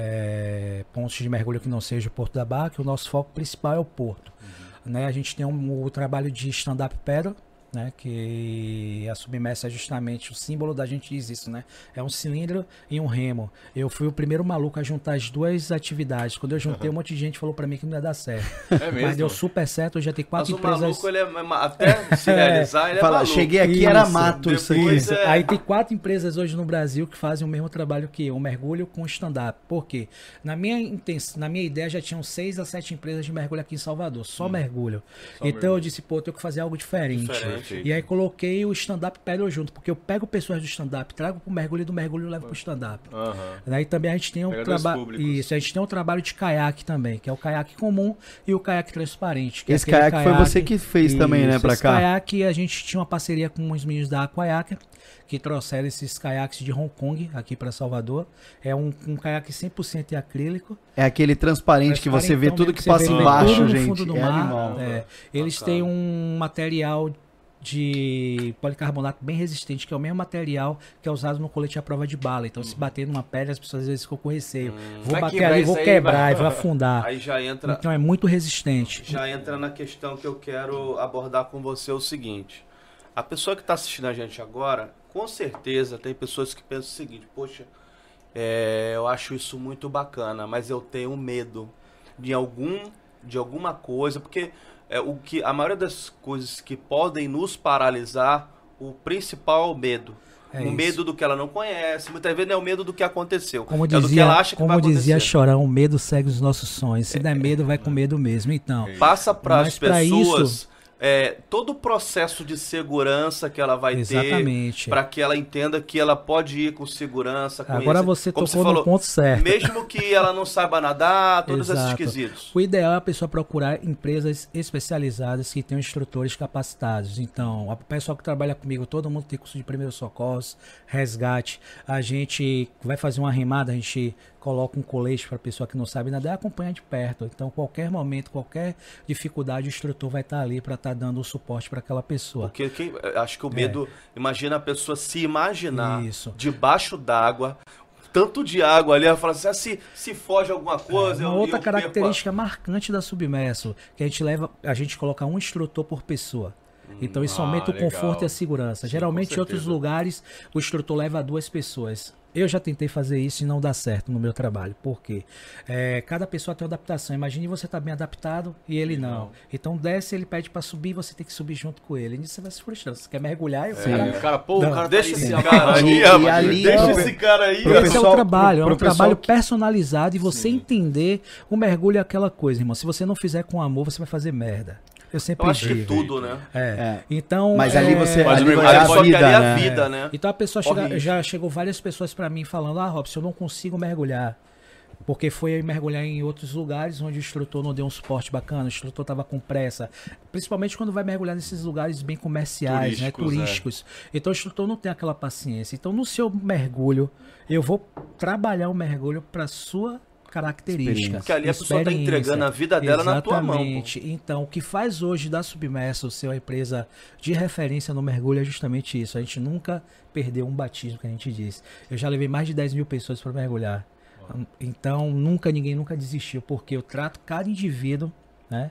é, pontos de mergulho que não seja o Porto da Barra, que o nosso foco principal é o Porto. Uhum. Né? A gente tem um, o trabalho de stand-up paddle, né? Que a submersa é justamente o símbolo da gente diz isso, né? É um cilindro e um remo. Eu fui o primeiro maluco a juntar as duas atividades. Quando eu juntei, uhum. um monte de gente falou para mim que não ia dar certo. É mesmo? Mas deu super certo, eu já tenho quatro Mas empresas. O maluco, ele é, até se realizar, ele é [LAUGHS] Fala, maluco. Cheguei aqui, isso, era mato isso É... Aí tem quatro empresas hoje no Brasil que fazem o mesmo trabalho que eu, um mergulho com stand-up. Por quê? Na minha, intenção, na minha ideia já tinham seis a sete empresas de mergulho aqui em Salvador, só hum. mergulho. Só então mergulho. eu disse, pô, eu tenho que fazer algo diferente. diferente. Perfeito. E aí coloquei o stand-up pedal junto, porque eu pego pessoas do stand-up, trago pro mergulho e do mergulho eu levo pro stand-up. Uhum. também a gente tem um trabalho. Isso, a gente tem um trabalho de caiaque também, que é o caiaque comum e o caiaque transparente. É esse é caiaque, caiaque, foi você que fez também, né, pra cá? caiaque a gente tinha uma parceria com os meninos da Aquaiaca, que trouxeram esses caiaques de Hong Kong aqui para Salvador. É um, um caiaque 100% acrílico. É aquele transparente, transparente então que você vê tudo que passa embaixo, gente. É mar, animal, é. Eles têm um material de policarbonato bem resistente, que é o mesmo material que é usado no colete à prova de bala. Então, se bater numa pedra, as pessoas às vezes ficam com receio. Hum. Vou vai bater ali, vou quebrar, vai... e vou afundar. Aí já entra. Então, é muito resistente. Já entra na questão que eu quero abordar com você o seguinte: a pessoa que está assistindo a gente agora, com certeza tem pessoas que pensam o seguinte: poxa, é, eu acho isso muito bacana, mas eu tenho medo de algum de alguma coisa, porque é, o que a maioria das coisas que podem nos paralisar, o principal medo. É o isso. medo do que ela não conhece, muitas vezes é o medo do que aconteceu. Como dizia, é do que ela acha que como vai dizia Chorão, o medo segue os nossos sonhos. Se é, der medo, é vai com medo mesmo. Então, passa para as pessoas é, todo o processo de segurança que ela vai Exatamente. ter para que ela entenda que ela pode ir com segurança. Com Agora isso. você Como tocou você falou, no ponto certo. Mesmo que ela não saiba nadar, todos Exato. esses quesitos. O ideal é a pessoa procurar empresas especializadas que tenham instrutores capacitados. Então, o pessoal que trabalha comigo, todo mundo tem curso de primeiros socorros, resgate. A gente vai fazer uma remada, a gente coloca um colete para a pessoa que não sabe nadar e acompanha de perto. Então, qualquer momento, qualquer dificuldade, o instrutor vai estar tá ali para estar tá dando o suporte para aquela pessoa. Porque quem, acho que o medo, é. imagina a pessoa se imaginar Isso. debaixo d'água, tanto de água ali, ela fala assim, ah, se, se foge alguma é, coisa. É, uma eu, outra eu característica marcante da submerso, que a gente leva, a gente coloca um instrutor por pessoa. Então isso hum, ah, aumenta legal. o conforto e a segurança. Sim, Geralmente em outros lugares o instrutor leva duas pessoas. Eu já tentei fazer isso e não dá certo no meu trabalho. Por quê? É, cada pessoa tem uma adaptação. Imagine você tá bem adaptado e ele não. não. Então desce, ele pede para subir, você tem que subir junto com ele. E nisso você vai se frustrando. Você quer mergulhar e o é, cara... O cara, pô, não, tá é o cara deixa esse cara, aí, deixa esse cara aí. Esse é o trabalho, pro, pro é um trabalho personalizado e você Sim. entender o mergulho é aquela coisa, irmão. Se você não fizer com amor, você vai fazer merda. Eu sempre eu acho que tudo, né? É. é. Então. Mas ali é, você. Mas ali é a vida, né? a vida, né? Então a pessoa chega, já chegou várias pessoas para mim falando: Ah, Robson, eu não consigo mergulhar. Porque foi mergulhar em outros lugares onde o instrutor não deu um suporte bacana, o instrutor estava com pressa. Principalmente quando vai mergulhar nesses lugares bem comerciais, turísticos. Né? turísticos. É. Então o instrutor não tem aquela paciência. Então no seu mergulho, eu vou trabalhar o mergulho para sua característica. Porque ali a pessoa está entregando a vida dela Exatamente. na tua mão. Pô. Então, o que faz hoje da Submersa ser uma empresa de referência no mergulho é justamente isso. A gente nunca perdeu um batismo, que a gente diz. Eu já levei mais de 10 mil pessoas para mergulhar. Então, nunca ninguém nunca desistiu, porque eu trato cada indivíduo, né?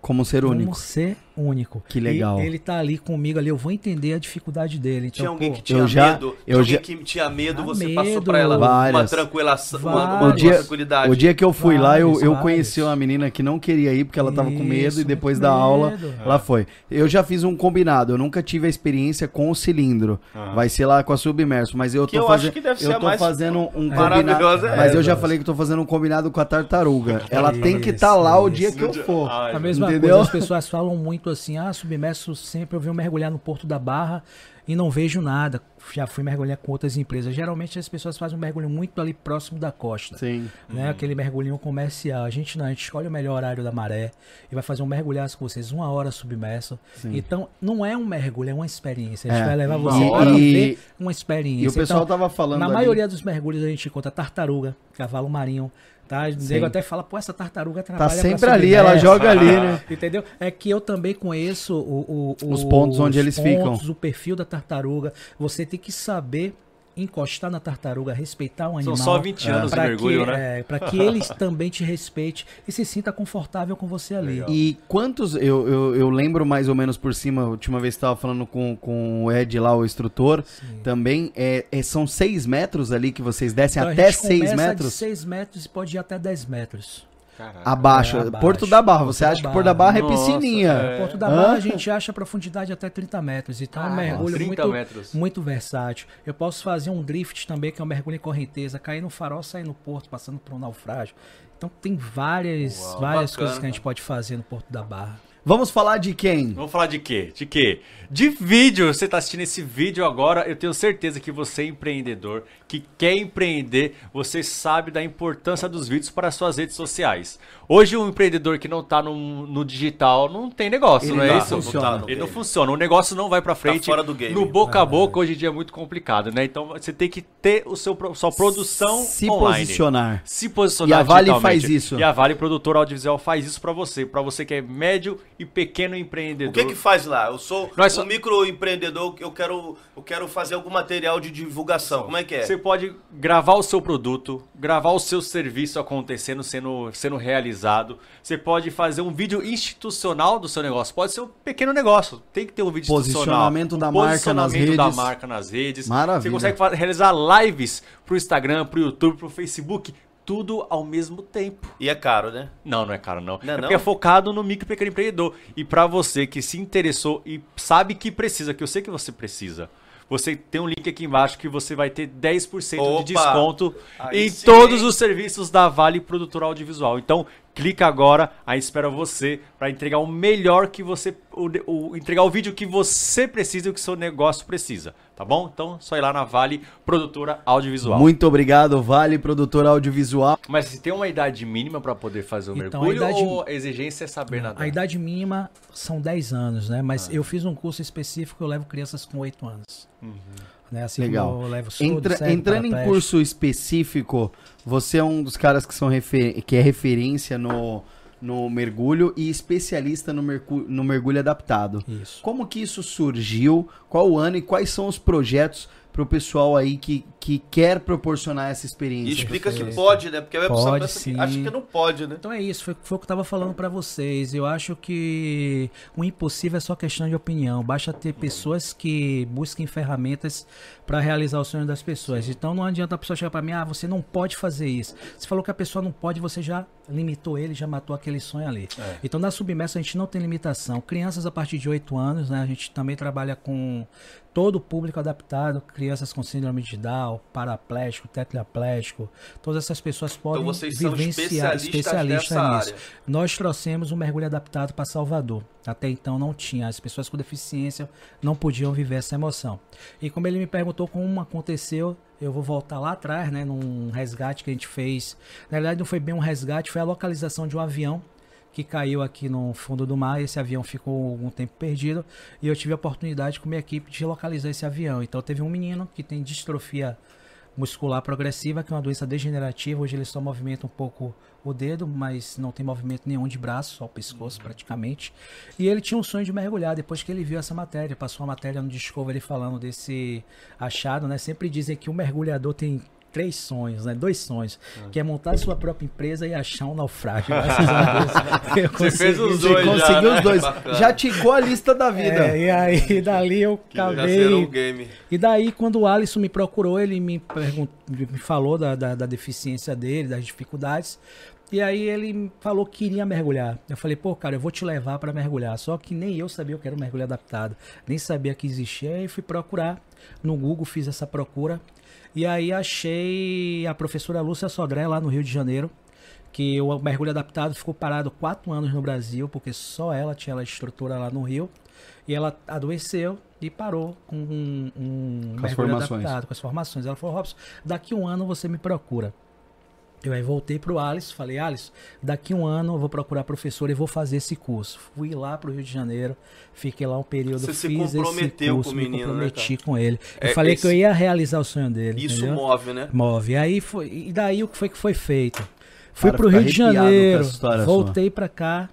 Como ser único. Como ser único único. Que legal. E ele tá ali comigo ali, eu vou entender a dificuldade dele. Então, tinha alguém pô, que tinha eu já, medo, alguém já... que tinha medo, você medo, passou pra ela várias, uma, tranquilização, uma, uma, dia, tranquilidade. O dia que eu fui várias, lá, eu, eu conheci uma menina que não queria ir porque ela tava Isso, com medo e depois da medo. aula, é. lá foi. Eu já fiz um combinado, eu nunca tive a experiência com o cilindro. Ah. Vai ser lá com a submerso, mas eu que tô eu fazendo eu tô fazendo um combinado, é, mas eu já falei que tô fazendo um combinado com a tartaruga. [LAUGHS] Ela tem que estar tá lá o dia que eu for. A mesma coisa, as pessoas falam muito muito assim, ah, submerso sempre eu venho mergulhar no Porto da Barra e não vejo nada. Já fui mergulhar com outras empresas. Geralmente as pessoas fazem um mergulho muito ali próximo da costa. Sim. Né? Uhum. Aquele mergulhinho comercial. A gente não, a gente escolhe o melhor horário da maré e vai fazer um mergulhaço com vocês, uma hora submerso. Sim. Então, não é um mergulho, é uma experiência. A gente é. vai levar você para ver uma experiência. E o pessoal estava então, falando. Na ali... maioria dos mergulhos a gente encontra tartaruga, cavalo marinho, tarde. O nego até fala, pô, essa tartaruga tá trabalha Tá sempre ali, nessa. ela joga ali, ah, né? Entendeu? É que eu também conheço o, o, o, os pontos onde os eles pontos, ficam. O perfil da tartaruga. Você tem que saber encostar na tartaruga, respeitar o animal. São só 20 anos de mergulho, que, né? É, para que eles [LAUGHS] também te respeite e se sinta confortável com você ali. Legal. E quantos, eu, eu, eu, lembro mais ou menos por cima, a última vez que estava falando com, com o Ed lá, o instrutor, Sim. também, é, é, são 6 metros ali que vocês descem, então, até 6 metros? 6 metros e pode ir até 10 metros. Caraca, abaixo. É abaixo. Porto da Barra. Você acha Barra. que Porto da Barra é Nossa, piscininha. É. Porto da Barra Hã? a gente acha profundidade até 30 metros. Então é um ah, mergulho muito, muito versátil. Eu posso fazer um drift também, que é um mergulho em correnteza. Cair no farol, sair no porto, passando por um naufrágio. Então tem várias, Uau, várias bacana. coisas que a gente pode fazer no Porto da Barra. Vamos falar de quem? Vamos falar de quê? De quê? De vídeo. Você está assistindo esse vídeo agora. Eu tenho certeza que você é empreendedor, que quer empreender, você sabe da importância dos vídeos para suas redes sociais. Hoje, um empreendedor que não está no, no, digital não tem negócio, Ele não é isso? Funciona. Não tá Ele não funciona. O negócio não vai para tá frente. Tá fora do game. No boca a é boca, é. hoje em dia é muito complicado, né? Então, você tem que ter o seu, sua produção Se online. posicionar. Se posicionar E a Vale faz isso. E a Vale Produtora Audiovisual faz isso para você. Para você que é médio e pequeno empreendedor. O que que faz lá? Eu sou Nós um só... microempreendedor, eu quero, eu quero fazer algum material de divulgação. Como é que é? Você pode gravar o seu produto, gravar o seu serviço acontecendo, sendo, sendo realizado. Você pode fazer um vídeo institucional do seu negócio. Pode ser um pequeno negócio, tem que ter um vídeo posicionamento institucional. Da um posicionamento marca nas da marca nas redes. Maravilha. Você consegue realizar lives pro Instagram, pro YouTube, pro Facebook tudo ao mesmo tempo. E é caro, né? Não, não é caro, não. não é, não? porque é focado no micro e pequeno empreendedor. E para você que se interessou e sabe que precisa, que eu sei que você precisa, você tem um link aqui embaixo que você vai ter 10% Opa! de desconto Aí em sim. todos os serviços da Vale Produtora Audiovisual. Então, clica agora, aí espera você para entregar o melhor que você o, o, entregar o vídeo que você precisa e o que seu negócio precisa, tá bom? Então, só ir lá na Vale Produtora Audiovisual. Muito obrigado, Vale Produtora Audiovisual. Mas se tem uma idade mínima para poder fazer o então, mergulho a idade, ou a exigência é saber nadar? A idade mínima são 10 anos, né? Mas ah. eu fiz um curso específico, eu levo crianças com 8 anos. Uhum. Né? Assim Legal. como eu levo surdo, Entra, Entrando em curso específico, você é um dos caras que, são refer... que é referência no, no mergulho e especialista no, mercu... no mergulho adaptado. Isso. Como que isso surgiu? Qual o ano e quais são os projetos para o pessoal aí que que quer proporcionar essa experiência. E explica que pode, né? Porque a pessoa pode, pensa que, acha que não pode, né? Então é isso, foi, foi o que eu estava falando para vocês. Eu acho que o impossível é só questão de opinião. Basta ter pessoas que busquem ferramentas para realizar o sonho das pessoas. Então não adianta a pessoa chegar para mim, ah, você não pode fazer isso. Você falou que a pessoa não pode, você já limitou ele, já matou aquele sonho ali. É. Então na submersa a gente não tem limitação. Crianças a partir de 8 anos, né? A gente também trabalha com todo o público adaptado, crianças com síndrome de Down, cerebral, paraplégico, tetraplégico, todas essas pessoas então podem então vocês vivenciar especialistas, especialistas nisso. Área. Nós trouxemos um mergulho adaptado para Salvador. Até então não tinha. As pessoas com deficiência não podiam viver essa emoção. E como ele me perguntou como aconteceu, eu vou voltar lá atrás, né, num resgate que a gente fez. Na verdade, não foi bem um resgate, foi a localização de um avião que caiu aqui no fundo do mar. Esse avião ficou algum tempo perdido e eu tive a oportunidade com minha equipe de localizar esse avião. Então teve um menino que tem distrofia muscular progressiva, que é uma doença degenerativa. Hoje ele só movimenta um pouco o dedo, mas não tem movimento nenhum de braço, só o pescoço praticamente. E ele tinha um sonho de mergulhar depois que ele viu essa matéria. Passou a matéria no Discovery falando desse achado, né? Sempre dizem que o mergulhador tem três sonhos, né? Dois sonhos. Ah. Que é montar sua própria empresa e achar um naufrágio. [LAUGHS] eu consegui, Você fez os dois. Conseguiu os né? dois. Bacana. Já ticou a lista da vida. É, e aí, [LAUGHS] dali eu que acabei. o game. E daí, quando o Alisson me procurou, ele me, perguntou, me falou da, da, da deficiência dele, das dificuldades. E aí ele falou que iria mergulhar. Eu falei, pô, cara, eu vou te levar para mergulhar. Só que nem eu sabia que era um mergulho adaptado, nem sabia que existia. E fui procurar no Google, fiz essa procura. E aí achei a professora Lúcia Sodré lá no Rio de Janeiro, que o mergulho adaptado ficou parado quatro anos no Brasil, porque só ela tinha a estrutura lá no Rio. E ela adoeceu e parou com um, um com mergulho adaptado, com as formações. Ela falou, Robson, daqui um ano você me procura. Eu aí voltei pro Alisson, falei, Alisson, daqui um ano eu vou procurar professor e vou fazer esse curso. Fui lá pro Rio de Janeiro, fiquei lá um período, Você fiz se comprometeu esse curso, com o menino, me né, comprometi né, com ele. Eu é, falei esse... que eu ia realizar o sonho dele. Isso entendeu? move, né? Move. E aí foi, e daí o que foi que foi feito? Fui para, pro Rio de Janeiro, voltei para cá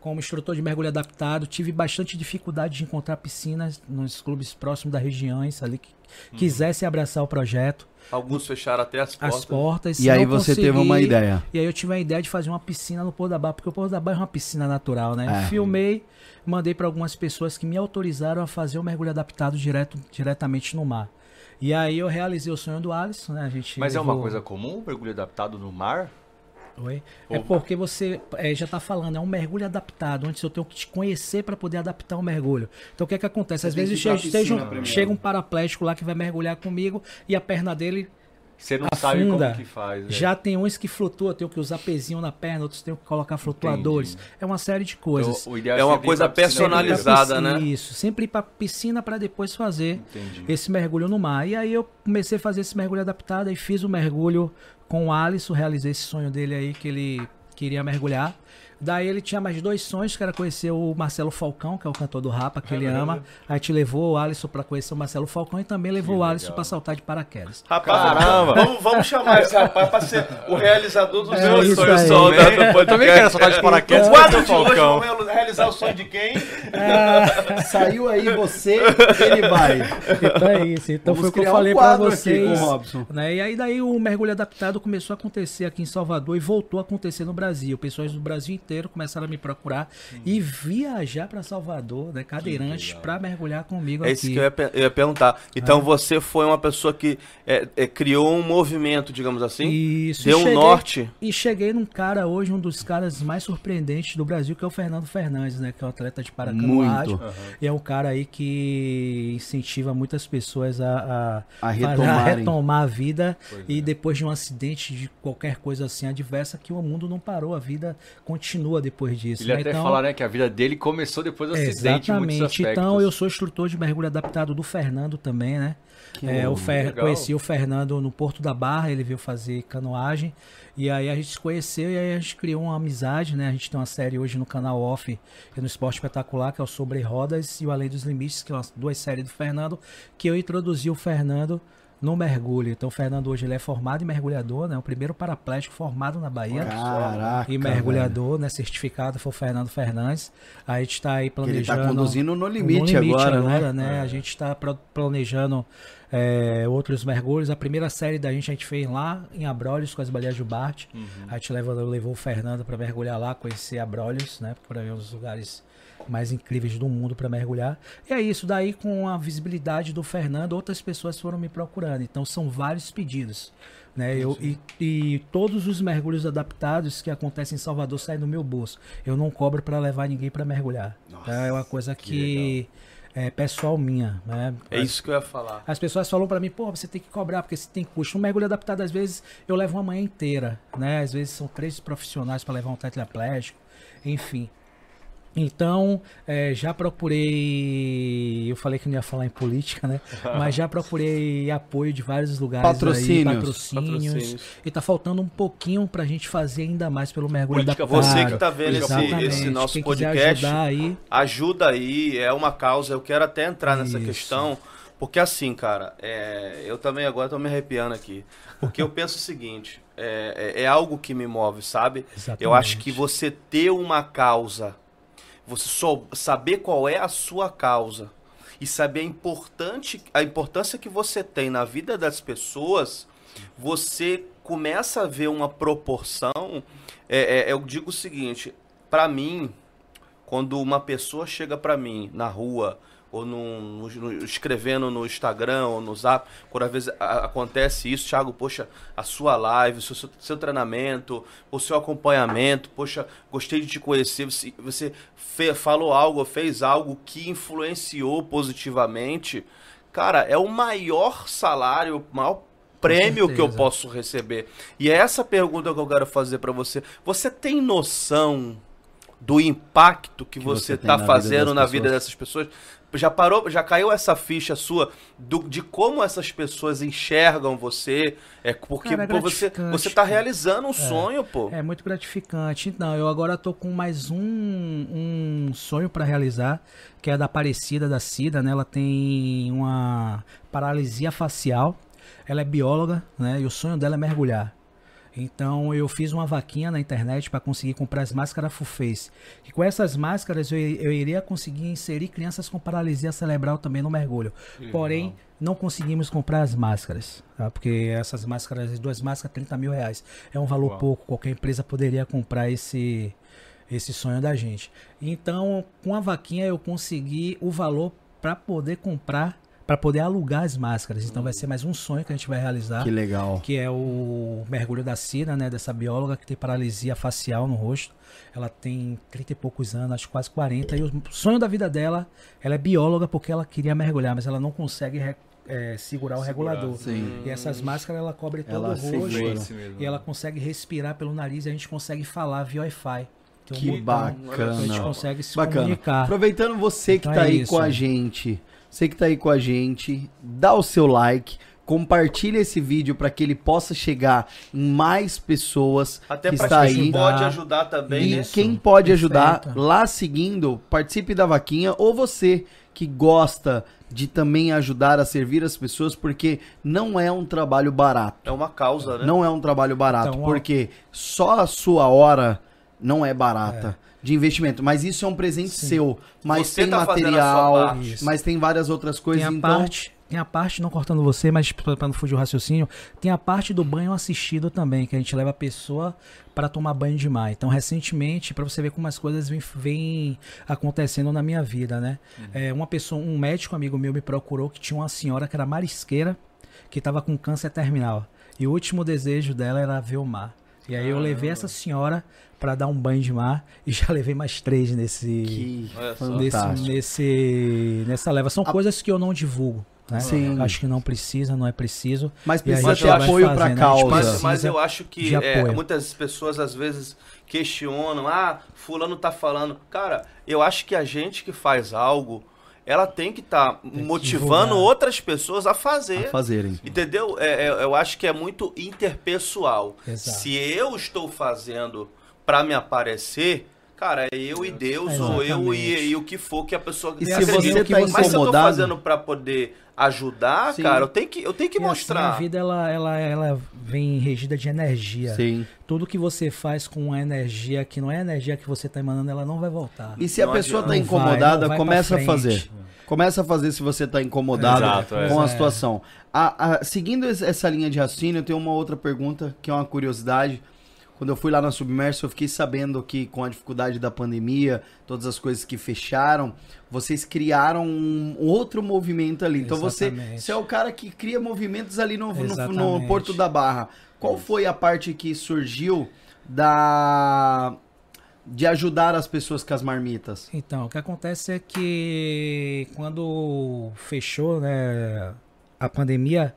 como instrutor de mergulho adaptado, tive bastante dificuldade de encontrar piscinas nos clubes próximos das regiões ali que hum. quisesse abraçar o projeto. Alguns fecharam até as portas. As portas e aí você consegui, teve uma ideia. E aí eu tive a ideia de fazer uma piscina no Porto da Barra, porque o Porto da Barra é uma piscina natural, né? É. Filmei, mandei para algumas pessoas que me autorizaram a fazer o um mergulho adaptado direto, diretamente no mar. E aí eu realizei o sonho do Alisson, né? A gente Mas levou... é uma coisa comum o mergulho adaptado no mar? Oi? É porque você é, já está falando, é um mergulho adaptado. Antes eu tenho que te conhecer para poder adaptar o um mergulho. Então o que é que acontece? Às vezes chega, um, chega um paraplégico lá que vai mergulhar comigo e a perna dele você não afunda. sabe como que faz. Né? Já tem uns que flutuam, tem que usar pezinho na perna, outros tem que colocar flutuadores. Entendi. É uma série de coisas. Então, é, é uma coisa personalizada, piscina, né? Isso, sempre ir para piscina para depois fazer Entendi. esse mergulho no mar. E aí eu comecei a fazer esse mergulho adaptado e fiz o mergulho com o Alisson, realizei esse sonho dele aí que ele queria mergulhar. Daí ele tinha mais dois sonhos, que era conhecer o Marcelo Falcão, que é o cantor do Rapa, que é ele ama. aí te levou o Alisson para conhecer o Marcelo Falcão e também levou que o Alisson para saltar de paraquedas. Rapaz, Caramba. Vamos, vamos chamar esse rapaz para ser o realizador dos é meus sonhos. Só, né? Eu também quero saltar de paraquedas. Então, de Falcão. hoje vamos realizar o sonho de quem? É, saiu aí você, ele vai. Então é isso. Então vamos foi o que eu falei um para vocês. Né? E aí daí o mergulho adaptado começou a acontecer aqui em Salvador e voltou a acontecer no Brasil. Pessoas do Brasil solteiro começaram a me procurar hum. e viajar para Salvador, né, cadeirantes, para mergulhar comigo é aqui. É isso que eu ia, eu ia perguntar. Então é. você foi uma pessoa que é, é, criou um movimento, digamos assim? Isso. Deu cheguei, um norte. E cheguei num cara hoje, um dos caras mais surpreendentes do Brasil, que é o Fernando Fernandes, né, que é um atleta de paracanoagem. Uhum. E é um cara aí que incentiva muitas pessoas a, a, a, a [LAUGHS] retomar a vida pois e é. depois de um acidente, de qualquer coisa assim adversa, que o mundo não parou, a vida continua continua depois disso. Ele né? até então, fala né, que a vida dele começou depois do acidente. Exatamente. Então eu sou instrutor de mergulho adaptado do Fernando também, né? É, o Fer, conheci o Fernando no Porto da Barra, ele veio fazer canoagem. E aí a gente se conheceu e aí a gente criou uma amizade, né? A gente tem uma série hoje no canal Off e no Esporte Espetacular, que é o Sobre Rodas e o Além dos Limites, que é uma, duas séries do Fernando, que eu introduzi o Fernando no mergulho. Então, o Fernando hoje ele é formado em mergulhador, né? O primeiro paraplégico formado na Bahia. Caraca, e mergulhador, velho. né? Certificado foi o Fernando Fernandes. A gente está aí tá planejando. Ele está conduzindo no limite, no limite agora, agora né? né? É. A gente está planejando é, outros mergulhos. A primeira série da gente a gente fez lá em Abrolhos com as baleias Jubarte. Uhum. A gente levou, levou o Fernando para mergulhar lá, conhecer Abrolhos, né? Para ver os lugares mais incríveis do mundo para mergulhar. E é isso, daí com a visibilidade do Fernando, outras pessoas foram me procurando. Então são vários pedidos. Né? Eu, e, e, todos os mergulhos adaptados que acontecem em Salvador saem do meu bolso. Eu não cobro para levar ninguém para mergulhar. Nossa, então, é uma coisa que, que é pessoal minha. Né? É as, isso que eu ia falar. As pessoas falam para mim, pô, você tem que cobrar, porque você tem custo. Um mergulho adaptado, às vezes, eu levo uma manhã inteira. Né? Às vezes são três profissionais para levar um tetraplégico. Enfim. Então, é, já procurei. Eu falei que não ia falar em política, né? [LAUGHS] Mas já procurei apoio de vários lugares. Patrocínios. Aí, patrocínios. patrocínios. E tá faltando um pouquinho pra gente fazer ainda mais pelo mergulho política, da Você que tá vendo Exatamente. esse, esse nosso podcast. podcast. Aí... Ajuda aí, é uma causa. Eu quero até entrar nessa Isso. questão. Porque assim, cara, é, eu também agora tô me arrepiando aqui. Porque eu penso o seguinte: é, é, é algo que me move, sabe? Exatamente. Eu acho que você ter uma causa você só saber qual é a sua causa e saber a, importante, a importância que você tem na vida das pessoas, você começa a ver uma proporção. É, é, eu digo o seguinte, para mim, quando uma pessoa chega para mim na rua ou no, no, escrevendo no Instagram ou no Zap, quando às vezes a, acontece isso, Thiago, poxa, a sua live, o seu, seu, treinamento, o seu acompanhamento, poxa, gostei de te conhecer, você, você fe, falou algo, fez algo que influenciou positivamente, cara, é o maior salário, o maior prêmio que eu posso receber. E é essa pergunta que eu quero fazer para você. Você tem noção do impacto que, que você está fazendo vida na vida dessas pessoas. Já parou, já caiu essa ficha sua do, de como essas pessoas enxergam você? É porque Cara, é pô, você você está realizando um é, sonho, pô. É muito gratificante. Não, eu agora tô com mais um, um sonho para realizar, que é da Aparecida da Cida, né? Ela tem uma paralisia facial. Ela é bióloga, né? E o sonho dela é mergulhar. Então eu fiz uma vaquinha na internet para conseguir comprar as máscaras full face. E com essas máscaras eu, eu iria conseguir inserir crianças com paralisia cerebral também no mergulho. Que Porém, legal. não conseguimos comprar as máscaras, tá? porque essas máscaras, duas máscaras, 30 mil reais. É um valor Uau. pouco, qualquer empresa poderia comprar esse, esse sonho da gente. Então, com a vaquinha eu consegui o valor para poder comprar para poder alugar as máscaras. Então vai ser mais um sonho que a gente vai realizar. Que legal. Que é o mergulho da Cira, né? Dessa bióloga que tem paralisia facial no rosto. Ela tem 30 e poucos anos, acho quase 40. E o sonho da vida dela, ela é bióloga porque ela queria mergulhar, mas ela não consegue é, segurar o regulador. Sim. E essas máscaras ela cobre todo ela o rosto. E ela consegue respirar pelo nariz e a gente consegue falar via Wi-Fi. Então, que bacana. A gente consegue se bacana. comunicar. Aproveitando você então que está é tá aí isso, com a gente você que está aí com a gente, dá o seu like, compartilha esse vídeo para que ele possa chegar em mais pessoas Até que está aí. Quem pode ajudar também. E nisso. Né? quem pode Perfeito. ajudar lá seguindo, participe da vaquinha ou você que gosta de também ajudar a servir as pessoas, porque não é um trabalho barato. É uma causa, né? Não é um trabalho barato, então, porque só a sua hora não é barata. É de investimento. Mas isso é um presente Sim. seu. Mas você tem tá material, mas tem várias outras coisas. Tem a então... parte, tem a parte não cortando você, mas para não fugir o raciocínio, tem a parte do banho assistido também, que a gente leva a pessoa para tomar banho de mar. Então, recentemente, para você ver como as coisas vêm, vêm acontecendo na minha vida, né? Uhum. É, uma pessoa, um médico amigo meu me procurou que tinha uma senhora que era marisqueira que estava com câncer terminal. E o último desejo dela era ver o mar. E aí eu levei essa senhora para dar um banho de mar e já [LAUGHS] levei mais três nesse que nesse, nesse nessa leva. São a... coisas que eu não divulgo. Né? Sim. Acho que não precisa, não é preciso. Mas precisa ter apoio para a causa. Mas, mas, eu acho que é, muitas pessoas às vezes questionam, ah, fulano tá falando. Cara, eu acho que a gente que faz algo, ela tem que estar tá motivando que outras pessoas a fazer. A fazerem. Entendeu? É, é, eu acho que é muito interpessoal. Exato. Se eu estou fazendo para me aparecer, cara, é eu e Deus, Exatamente. ou eu e, e, o que for que a pessoa e se tá Você tá incomodado... Mas se eu tô fazendo para poder ajudar, Sim. cara, eu tenho que, eu tenho que assim, mostrar. Assim, a vida ela, ela, ela vem regida de energia. Sim. Tudo que você faz com a energia que não é a energia que você tá emanando, ela não vai voltar. E se não a pessoa adianta. tá incomodada, vai começa a fazer. Começa a fazer se você tá incomodado Exato, é. com é. a situação. A, a, seguindo essa linha de raciocínio, eu tenho uma outra pergunta que é uma curiosidade. Quando eu fui lá na Submerso, eu fiquei sabendo que com a dificuldade da pandemia, todas as coisas que fecharam, vocês criaram um outro movimento ali. Então você, você é o cara que cria movimentos ali no, no, no Porto da Barra. Qual foi a parte que surgiu da de ajudar as pessoas com as marmitas? Então, o que acontece é que quando fechou, né, a pandemia,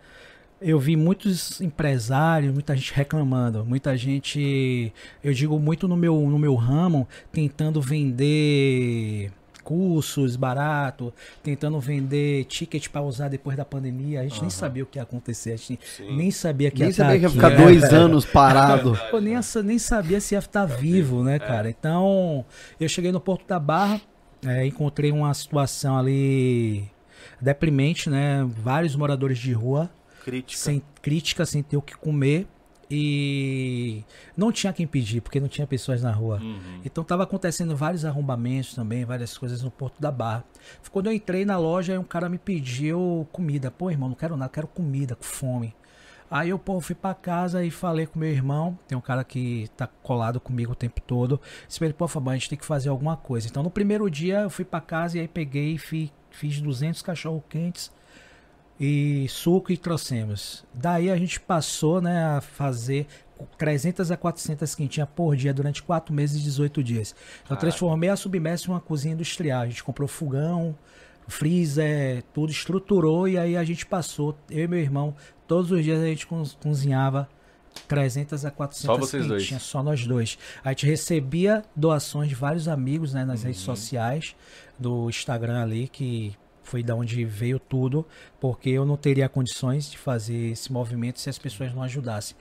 eu vi muitos empresários, muita gente reclamando, muita gente, eu digo muito no meu, no meu ramo, tentando vender cursos barato, tentando vender ticket para usar depois da pandemia. A gente uhum. nem sabia o que ia acontecer, a gente Sim. nem sabia que ia estar sabia tá que ia ficar né? dois [LAUGHS] é, anos parado. É eu nem, né? nem sabia se ia estar é vivo, né, cara? Então, eu cheguei no Porto da Barra, é, encontrei uma situação ali deprimente, né? Vários moradores de rua crítica. Sem crítica, sem ter o que comer. E não tinha quem pedir, porque não tinha pessoas na rua. Uhum. Então tava acontecendo vários arrombamentos também, várias coisas no Porto da Barra. Quando eu entrei na loja, um cara me pediu comida. Pô, irmão, não quero nada, quero comida, com fome. Aí eu pô, fui para casa e falei com meu irmão, tem um cara que tá colado comigo o tempo todo. Disse pra ele, pô, Fabão, a gente tem que fazer alguma coisa. Então no primeiro dia eu fui para casa e aí peguei e fiz, fiz 200 cachorro quentes e suco e trouxemos. Daí a gente passou né, a fazer 300 a 400 quentinhas por dia durante 4 meses e 18 dias. Eu ah, transformei a Submersa em uma cozinha industrial. A gente comprou fogão, freezer, tudo estruturou e aí a gente passou, eu e meu irmão, todos os dias a gente cozinhava 300 a 400 só vocês quentinhas, dois. só nós dois. A gente recebia doações de vários amigos né, nas uhum. redes sociais, do Instagram ali, que foi da onde veio tudo, porque eu não teria condições de fazer esse movimento se as pessoas não ajudassem.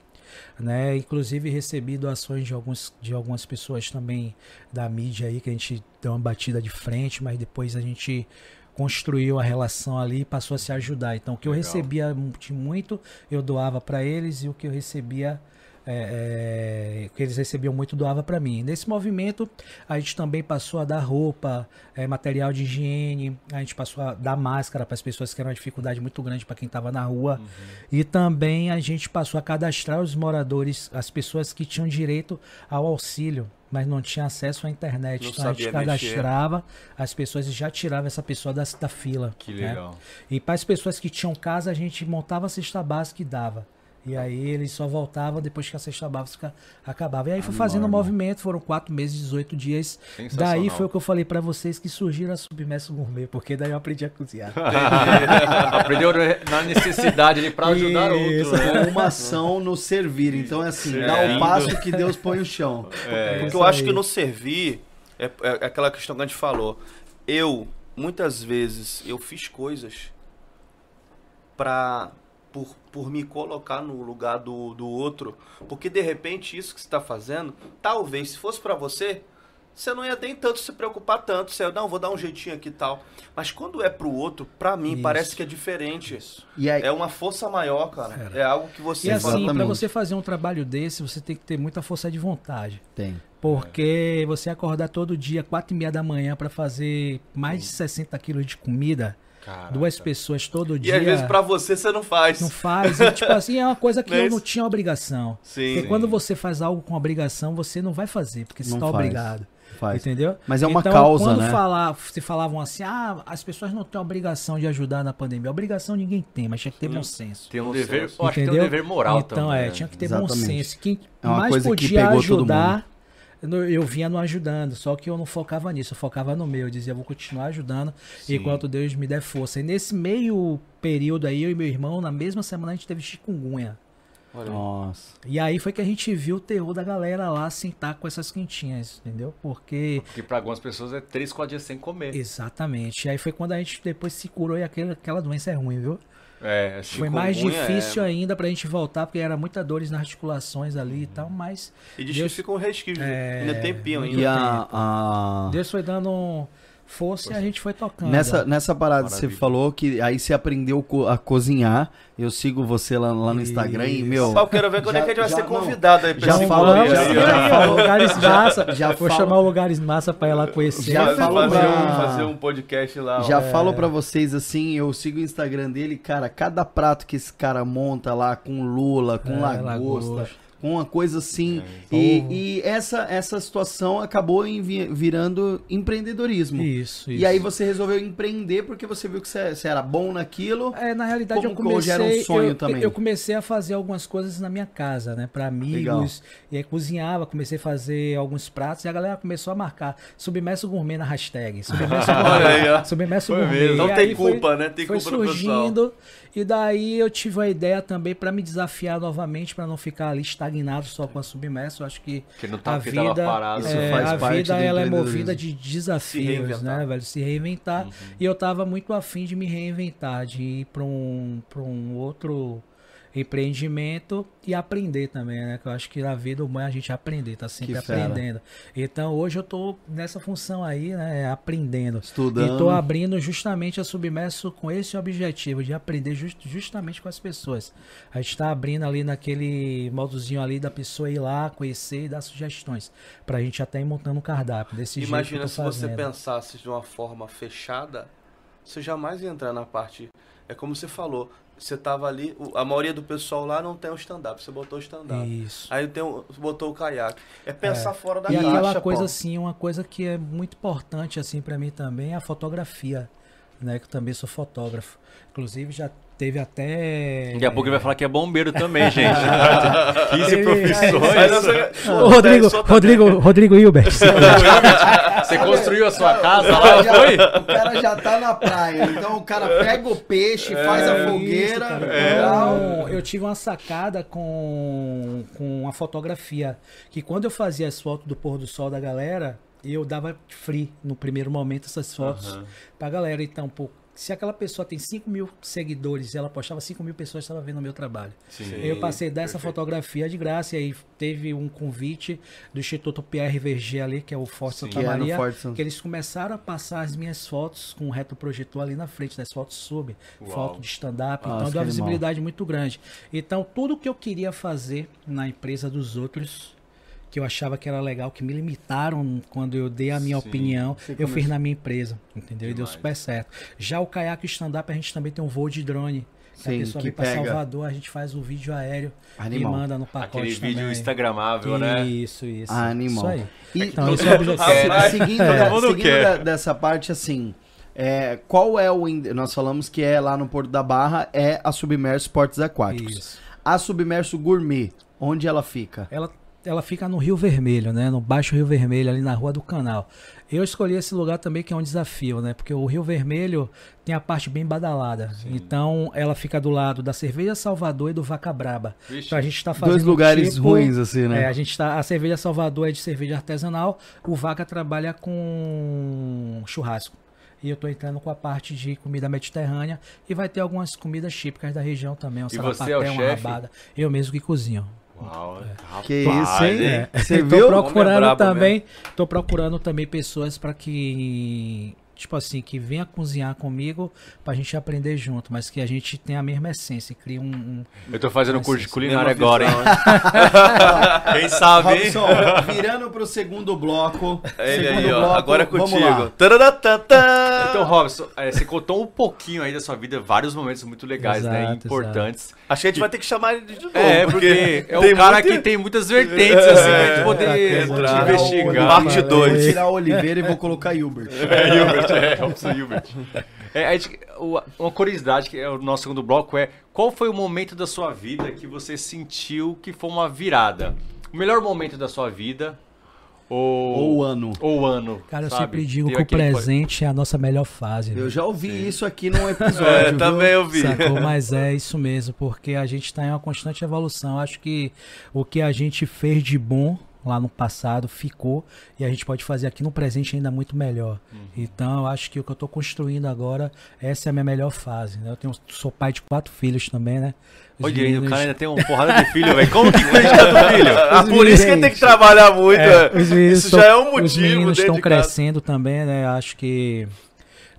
Né? Inclusive recebi doações de, alguns, de algumas pessoas também da mídia aí, que a gente deu uma batida de frente, mas depois a gente construiu a relação ali e passou a se ajudar. Então o que Legal. eu recebia de muito, eu doava para eles e o que eu recebia é, é, que eles recebiam muito doava para mim. Nesse movimento, a gente também passou a dar roupa, é, material de higiene, a gente passou a dar máscara para as pessoas que eram uma dificuldade muito grande para quem estava na rua. Uhum. E também a gente passou a cadastrar os moradores, as pessoas que tinham direito ao auxílio mas não tinham acesso à internet. Não então a gente cadastrava mexer. as pessoas e já tirava essa pessoa da, da fila. Que né? legal. Né? E para as pessoas que tinham casa, a gente montava a cesta básica e dava. E aí ele só voltava depois que a sexta básica acabava. E aí foi fazendo um movimento, foram quatro meses, 18 dias. Daí foi o que eu falei para vocês que surgiram a Submerso Gourmet, porque daí eu aprendi a cozinhar. [LAUGHS] Aprendeu na necessidade ali para ajudar Isso. outro. Né? Uma ação no servir. Então é assim, dá o passo que Deus põe no chão. É, é, porque eu acho que no servir é, é aquela questão que a gente falou. Eu, muitas vezes, eu fiz coisas para por, por me colocar no lugar do, do outro. Porque de repente isso que você está fazendo, talvez se fosse para você, você não ia nem tanto se preocupar tanto. Você ia, não, vou dar um jeitinho aqui e tal. Mas quando é para o outro, para mim, isso. parece que é diferente. Isso. Aí... é uma força maior, cara. É, é algo que você... E assim, para você fazer um trabalho desse, você tem que ter muita força de vontade. Tem. Porque é. você acordar todo dia, quatro e meia da manhã, para fazer mais Sim. de 60 quilos de comida Caraca. Duas pessoas todo dia. E às vezes pra você você não faz. Não faz. E, tipo assim, é uma coisa que [LAUGHS] eu não tinha obrigação. Sim. Porque quando você faz algo com obrigação, você não vai fazer, porque você não tá faz. obrigado. Faz. Entendeu? Mas é uma então, causa, quando né? Falar, se falavam assim, ah, as pessoas não têm obrigação de ajudar na pandemia. Obrigação ninguém tem, mas tinha que ter bom senso. Tem um dever, acho que tem um dever moral então, também. Então, é, né? tinha que ter Exatamente. bom senso. Quem é mais podia ajudar eu vinha não ajudando, só que eu não focava nisso, eu focava no meu, eu dizia, vou continuar ajudando Sim. enquanto Deus me der força. E nesse meio período aí, eu e meu irmão, na mesma semana a gente teve chikungunya. Nossa. E aí foi que a gente viu o terror da galera lá sentar com essas quentinhas, entendeu? Porque. Porque pra algumas pessoas é três, quatro dias sem comer. Exatamente. E aí foi quando a gente depois se curou e aquela, aquela doença é ruim, viu? É, é Foi mais é, difícil é... ainda pra gente voltar, porque era muita dores nas articulações ali e tal, mas. E de Deus... ficou um resquício, é... ainda tempinho ainda. E a, a... Deus foi dando um fosse, a gente foi tocando. Nessa, é. nessa parada Maravilha. você falou que aí você aprendeu a cozinhar. Eu sigo você lá, lá no Instagram Isso. e, meu. Só quero ver quando é já, é que a gente vai ser convidado aí pra já fala já, já, já, lugares massa. Já vou falo, chamar o lugares massa pra ir lá conhecer. Já falo fazer, pra, um, fazer um podcast lá. Já é. falo pra vocês assim, eu sigo o Instagram dele, cara, cada prato que esse cara monta lá com lula, com é, lagosta. lagosta com uma coisa assim. É, então- e, e, essa, essa situação acabou em, virando empreendedorismo. Isso, isso. E aí você resolveu empreender porque você viu que você era bom naquilo. É, na realidade Como eu comecei. Hoje era um sonho eu, também. Eu comecei a fazer algumas coisas na minha casa, né? Para amigos. Legal. E aí cozinhava, comecei a fazer alguns pratos e a galera começou a marcar. Submerso gourmet na hashtag. Submerso [LAUGHS] gourmet. submesso gourmet. Não tem culpa, foi, né? Tem foi culpa surgindo, do pessoal. E daí eu tive a ideia também para me desafiar novamente, para não ficar ali estagnado estagnado só com a submersa. Eu acho que, que não tá a vida, é, Isso é, faz a parte vida ela é movida de desafios, né, velho? Se reinventar. Uhum. E eu tava muito afim de me reinventar, de ir para um, pra um outro empreendimento e aprender também, né? Que eu acho que na vida humana a gente aprender, tá sempre aprendendo. Então hoje eu tô nessa função aí, né? É, aprendendo. Estudando. E tô abrindo justamente a Submerso com esse objetivo de aprender just, justamente com as pessoas. A gente tá abrindo ali naquele modozinho ali da pessoa ir lá, conhecer e dar sugestões. Pra gente até ir montando um cardápio desse Imagina se fazendo. você pensasse de uma forma fechada, você jamais ia entrar na parte... É como você falou, você tava ali, a maioria do pessoal lá não tem o stand-up, você botou o stand-up. Isso. Aí tem botou o caiaque. É pensar é. fora da caixa. E aquela coisa pô. assim, uma coisa que é muito importante assim para mim também é a fotografia, né, que eu também sou fotógrafo. Inclusive já Teve até. Daqui a pouco ele vai falar que é bombeiro também, [LAUGHS] gente. 15 Teve... profissões. Rodrigo, Rodrigo, Rodrigo Hilbert. Você construiu a sua casa lá, já, foi? O cara já tá na praia. Então o cara pega o peixe, é, faz a fogueira. Isso, é. Então, eu tive uma sacada com, com a fotografia. Que quando eu fazia as fotos do pôr do sol da galera, eu dava free no primeiro momento essas fotos uhum. pra galera. Então, pouco se aquela pessoa tem 5 mil seguidores, ela postava 5 mil pessoas estavam vendo o meu trabalho. Sim, eu passei dessa fotografia de graça e aí teve um convite do Instituto Pierre Verger ali, que é o Forte Santa é Maria, é que eles começaram a passar as minhas fotos com o retroprojetor ali na frente, das né? fotos sub, Uau. foto de stand-up, ah, então deu uma visibilidade mal. muito grande. Então tudo que eu queria fazer na empresa dos outros que eu achava que era legal, que me limitaram quando eu dei a minha Sim, opinião, eu fiz na minha empresa, entendeu? Demais. E deu super certo. Já o caiaque stand-up, a gente também tem um voo de drone. Sim, a pessoa vem para Salvador, a gente faz o um vídeo aéreo Animal. e manda no pacote. Aquele também. vídeo instagramável, né? Isso, isso. Ah, animal. Isso e, então, esse é o objetivo. Seguindo, seguindo dessa parte, assim, é, qual é o. Nós falamos que é lá no Porto da Barra, é a Submerso Esportes Aquáticos. Isso. A Submerso Gourmet, onde ela fica? Ela ela fica no Rio Vermelho, né? No Baixo Rio Vermelho, ali na Rua do Canal. Eu escolhi esse lugar também que é um desafio, né? Porque o Rio Vermelho tem a parte bem badalada. Sim. Então ela fica do lado da cerveja Salvador e do Vaca Braba. Vixe. Então a gente está fazendo. Dois lugares tipo, ruins, assim, né? É, a gente está A cerveja Salvador é de cerveja artesanal, o Vaca trabalha com churrasco e eu estou entrando com a parte de comida mediterrânea e vai ter algumas comidas típicas da região também, um e você é o um rabada. Eu mesmo que cozinho. Uau, é. rapaz, que isso, hein? É. Você tô viu? Procurando é também, mesmo. tô procurando também pessoas para que tipo assim, que venha cozinhar comigo pra gente aprender junto, mas que a gente tenha a mesma essência, cria um. um eu tô fazendo um curso de culinária agora, hein? Né? [LAUGHS] Quem sabe? Robson, virando pro segundo bloco. Ele segundo aí, ó. Bloco, agora é contigo. Então, Robson, é, você contou um pouquinho aí da sua vida, vários momentos muito legais, né? exato, né? Importantes. Exato. Acho que a gente vai ter que chamar ele de novo. É, porque, é um cara muita... que tem muitas vertentes, assim, é, gente poder entrar, investigar. Parte 2. Né? Vou tirar Oliveira e vou colocar Hubert. É, Hubert. [LAUGHS] É, é, Robson Hilbert. É, gente, uma curiosidade, que é o nosso segundo bloco, é qual foi o momento da sua vida que você sentiu que foi uma virada? O melhor momento da sua vida, ou, ou ano. Ou ano. Cara, sabe? eu sempre digo que o presente é a nossa melhor fase. Eu né? já ouvi Sim. isso aqui num episódio. é, viu? também ouvi. Sacou? [LAUGHS] Mas é isso mesmo, porque a gente está em uma constante evolução. Acho que o que a gente fez de bom lá no passado ficou e a gente pode fazer aqui no presente ainda muito melhor. Uhum. Então, eu acho que o que eu estou construindo agora, essa é a minha melhor fase. Né? Eu tenho, sou pai de quatro filhos também, né? Os Olha, meninos... o cara ainda tem uma porrada de filho, velho. Como que cuida do [LAUGHS] filho? Ah, por isso que ele tem que trabalhar muito. É, é. isso já é um motivo. Os meninos estão crescendo também, né? Acho que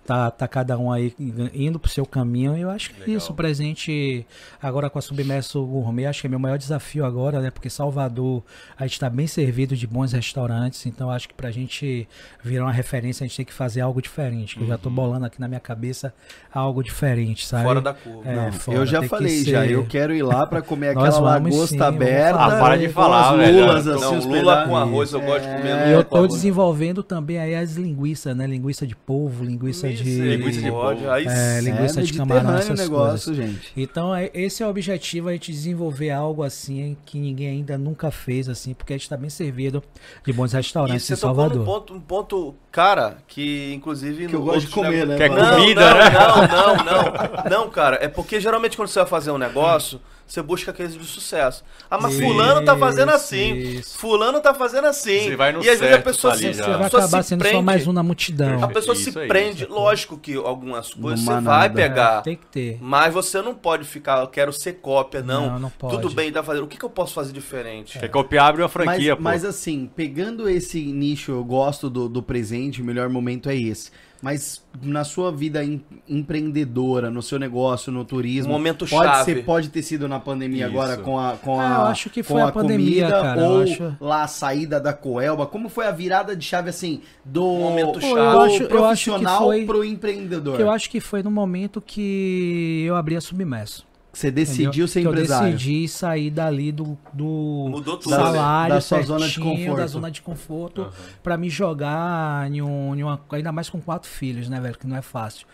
tá, tá cada um aí indo pro seu caminho. E eu acho que Legal. isso, presente agora com a Submerso Gourmet, acho que é meu maior desafio agora, né? Porque Salvador, a gente tá bem servido de bons restaurantes, então acho que pra gente virar uma referência, a gente tem que fazer algo diferente. Que uhum. Eu já tô uhum. bolando aqui na minha cabeça algo diferente, sabe? Fora da curva. É, Não, fora, eu já falei, já, eu quero ir lá para comer [LAUGHS] aquela lagosta sim, aberta. Ah, para de falar, velho. Lulas, assim, Não, lula com arroz, eu é... gosto de comer E eu tô desenvolvendo também aí as linguiças, né? Linguiça de polvo, linguiça Meu de linguiça de bode, é, linguiça é, de camarão, essas negócio, coisas. Gente. Então é, esse é o objetivo, a gente desenvolver algo assim que ninguém ainda nunca fez assim, porque a gente está bem servido de bons restaurantes em Salvador. Um ponto, um ponto cara que inclusive que eu gosto de comer, né? Que é comida, não, [LAUGHS] não, não, não, não, cara. É porque geralmente quando você vai fazer um negócio você busca aqueles de sucesso. Ah, mas isso, fulano tá fazendo assim. Isso. Fulano tá fazendo assim. Você vai no e às certo, vezes a pessoa tá se, você vai pessoa acabar se sendo prende, só mais um na multidão. A pessoa isso, se prende. Lógico que algumas coisas Numa você nada. vai né? pegar. É, tem que ter. Mas você não pode ficar, eu quero ser cópia, não. Não, não pode. Tudo bem, dá tá pra fazer. O que, que eu posso fazer diferente? É. Quer copiar, abre uma franquia, mas, pô. Mas assim, pegando esse nicho, eu gosto do, do presente, o melhor momento é esse. Mas na sua vida em, empreendedora, no seu negócio, no turismo, momento pode chave. Ser, pode ter sido na pandemia Isso. agora com a com ah, a, acho que foi a, a pandemia, comida, cara, ou acho... lá a saída da Coelba. Como foi a virada de chave assim do momento chave, eu acho, profissional para o empreendedor? Eu acho que foi no momento que eu abri a Submerso. Você decidiu ser empresário. Eu decidi sair dali do, do salário, né? da sua zona de conforto. da zona de conforto, uhum. para me jogar em, um, em uma, ainda mais com quatro filhos, né, velho, que não é fácil.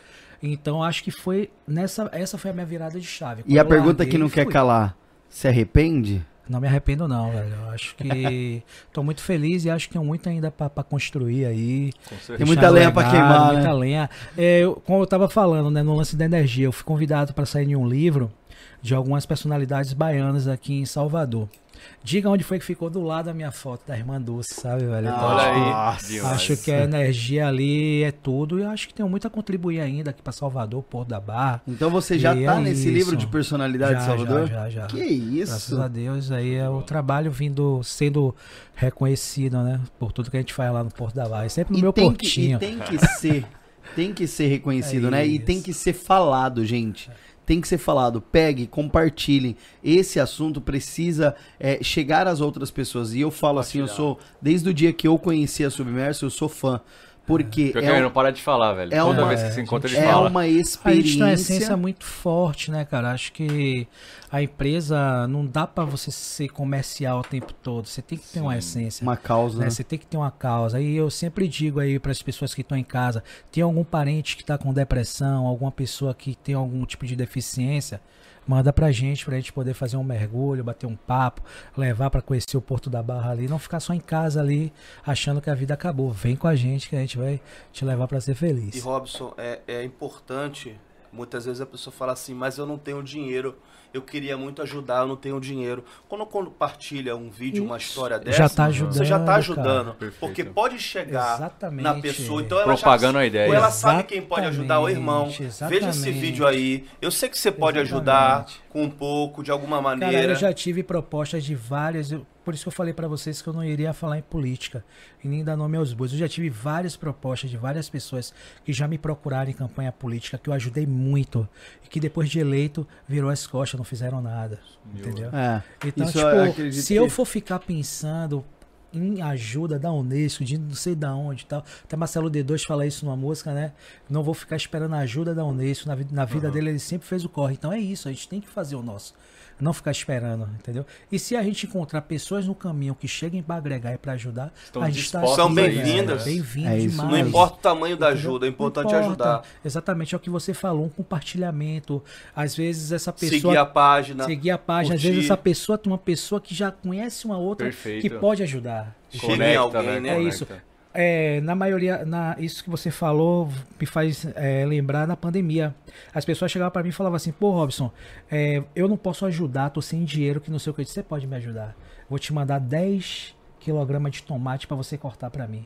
Então acho que foi nessa essa foi a minha virada de chave. Quando e a pergunta larguei, que não fui. quer calar, se arrepende? Não me arrependo não, velho. Eu acho que [LAUGHS] tô muito feliz e acho que tem muito ainda para construir aí. Tem muita lenha para queimar, né? muita né? lenha. É, eu, como eu tava falando, né, no lance da energia, eu fui convidado para sair em um livro de algumas personalidades baianas aqui em Salvador. Diga onde foi que ficou do lado a minha foto da irmã Dulce, sabe, velho? Então, Olha aí. Nossa. Acho que a energia ali é tudo e acho que tem muito a contribuir ainda aqui para Salvador, Porto da Barra. Então você já e tá é nesse isso. livro de personalidade já, de Salvador? Já, já, já. Que isso? Graças a Deus, aí é o trabalho vindo sendo reconhecido, né, por tudo que a gente faz lá no Porto da Barra, é sempre no e meu portinho. Que, e tem que ser, tem que ser [LAUGHS] reconhecido, é né? E tem que ser falado, gente. É tem que ser falado. Pegue, compartilhem. Esse assunto precisa é, chegar às outras pessoas. E eu falo assim, eu sou, desde o dia que eu conheci a Submerso, eu sou fã. Porque. Porque é não para de falar, velho. É Toda uma, vez que se encontra, ele é fala. É uma experiência. A gente tem uma essência muito forte, né, cara? Acho que a empresa não dá para você ser comercial o tempo todo. Você tem que ter Sim, uma essência. Uma causa. Né? né? Você tem que ter uma causa. E eu sempre digo aí para as pessoas que estão em casa: tem algum parente que está com depressão, alguma pessoa que tem algum tipo de deficiência manda pra gente, pra gente poder fazer um mergulho, bater um papo, levar para conhecer o Porto da Barra ali, não ficar só em casa ali achando que a vida acabou. Vem com a gente que a gente vai te levar para ser feliz. E Robson, é, é importante, muitas vezes a pessoa fala assim, mas eu não tenho dinheiro eu queria muito ajudar, eu não tenho dinheiro. Quando compartilha um vídeo, uma história dessa, já tá ajudando, você já está ajudando. Porque pode chegar exatamente. na pessoa, então ela propagando já, a ideia. Ou ela exatamente, sabe quem pode ajudar o irmão. Exatamente. Veja esse vídeo aí. Eu sei que você pode ajudar com um pouco, de alguma maneira. Cara, eu já tive propostas de várias, eu, por isso que eu falei para vocês que eu não iria falar em política e nem dar nome aos bois. Eu já tive várias propostas de várias pessoas que já me procuraram em campanha política, que eu ajudei muito e que depois de eleito virou as costas, não fizeram nada. Meu entendeu? É. Então, Isso tipo, eu se eu for ficar pensando, em ajuda da Unesco, de não sei da onde tal. Até Marcelo D2 fala isso numa música, né? Não vou ficar esperando a ajuda da Unesco. Na, na vida uhum. dele, ele sempre fez o corre. Então é isso, a gente tem que fazer o nosso. Não ficar esperando, entendeu? E se a gente encontrar pessoas no caminho que cheguem para agregar e para ajudar, Estão a gente está São bem-vindas. Bem-vindas é Não importa o tamanho da ajuda, é importante ajudar. Exatamente, é o que você falou, um compartilhamento. Às vezes essa pessoa... Seguir a página. Seguir a página. Curtir. Às vezes essa pessoa tem uma pessoa que já conhece uma outra Perfeito. que pode ajudar. Chega em alguém, né? É Conecta. isso é, na maioria, na, isso que você falou me faz é, lembrar na pandemia. As pessoas chegavam para mim e falavam assim: pô, Robson, é, eu não posso ajudar, tô sem dinheiro, que não sei o que. Eu disse, você pode me ajudar. Vou te mandar 10 quilogramas de tomate para você cortar para mim.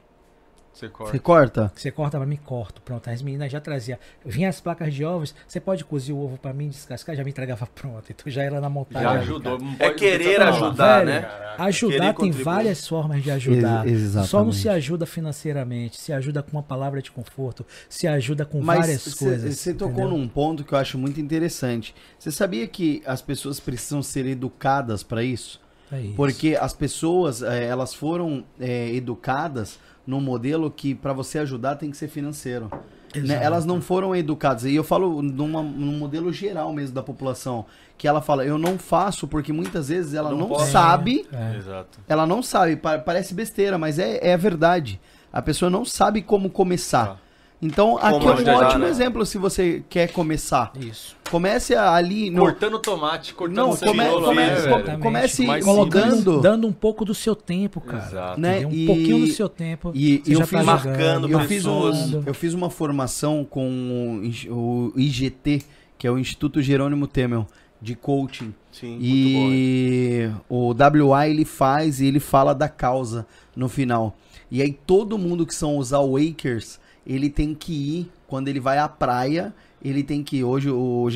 Você corta. Você corta? Você corta pra mim, corto. Pronto, as meninas já traziam. Vinha as placas de ovos, você pode cozir o ovo pra mim, descascar, já me entregava [LAUGHS] pronto. Então já era na montagem. Já ajudou. É querer ajudar, né? Caraca. Ajudar tem contribuir. várias formas de ajudar. Ex exatamente. Só não se ajuda financeiramente, se ajuda com uma palavra de conforto, se ajuda com Mas várias cê, coisas. Você tocou num ponto que eu acho muito interessante. Você sabia que as pessoas precisam ser educadas para isso? É isso? Porque as pessoas, eh, elas foram é, educadas num modelo que para você ajudar tem que ser financeiro. Né? Elas não foram educadas. E eu falo numa, num modelo geral mesmo da população. Que ela fala, eu não faço, porque muitas vezes ela não, não sabe. É, é. Ela não sabe. Parece besteira, mas é, é a verdade. A pessoa não sabe como começar. Ah. Então, aqui é um ótimo né? exemplo se você quer começar. Isso. Comece ali. No... Cortando tomate, cortando Não, come, né, comece colocando. Dando um pouco do seu tempo, cara. Exato. Né? Um e... pouquinho do seu tempo. E, eu tá fiz, marcando eu fiz um, eu fiz uma formação com o IGT, que é o Instituto Jerônimo Temel de coaching. Sim, e bom, o WA ele faz e ele fala da causa no final. E aí todo mundo que são os awakers ele tem que ir, quando ele vai à praia, ele tem que ir. Hoje o,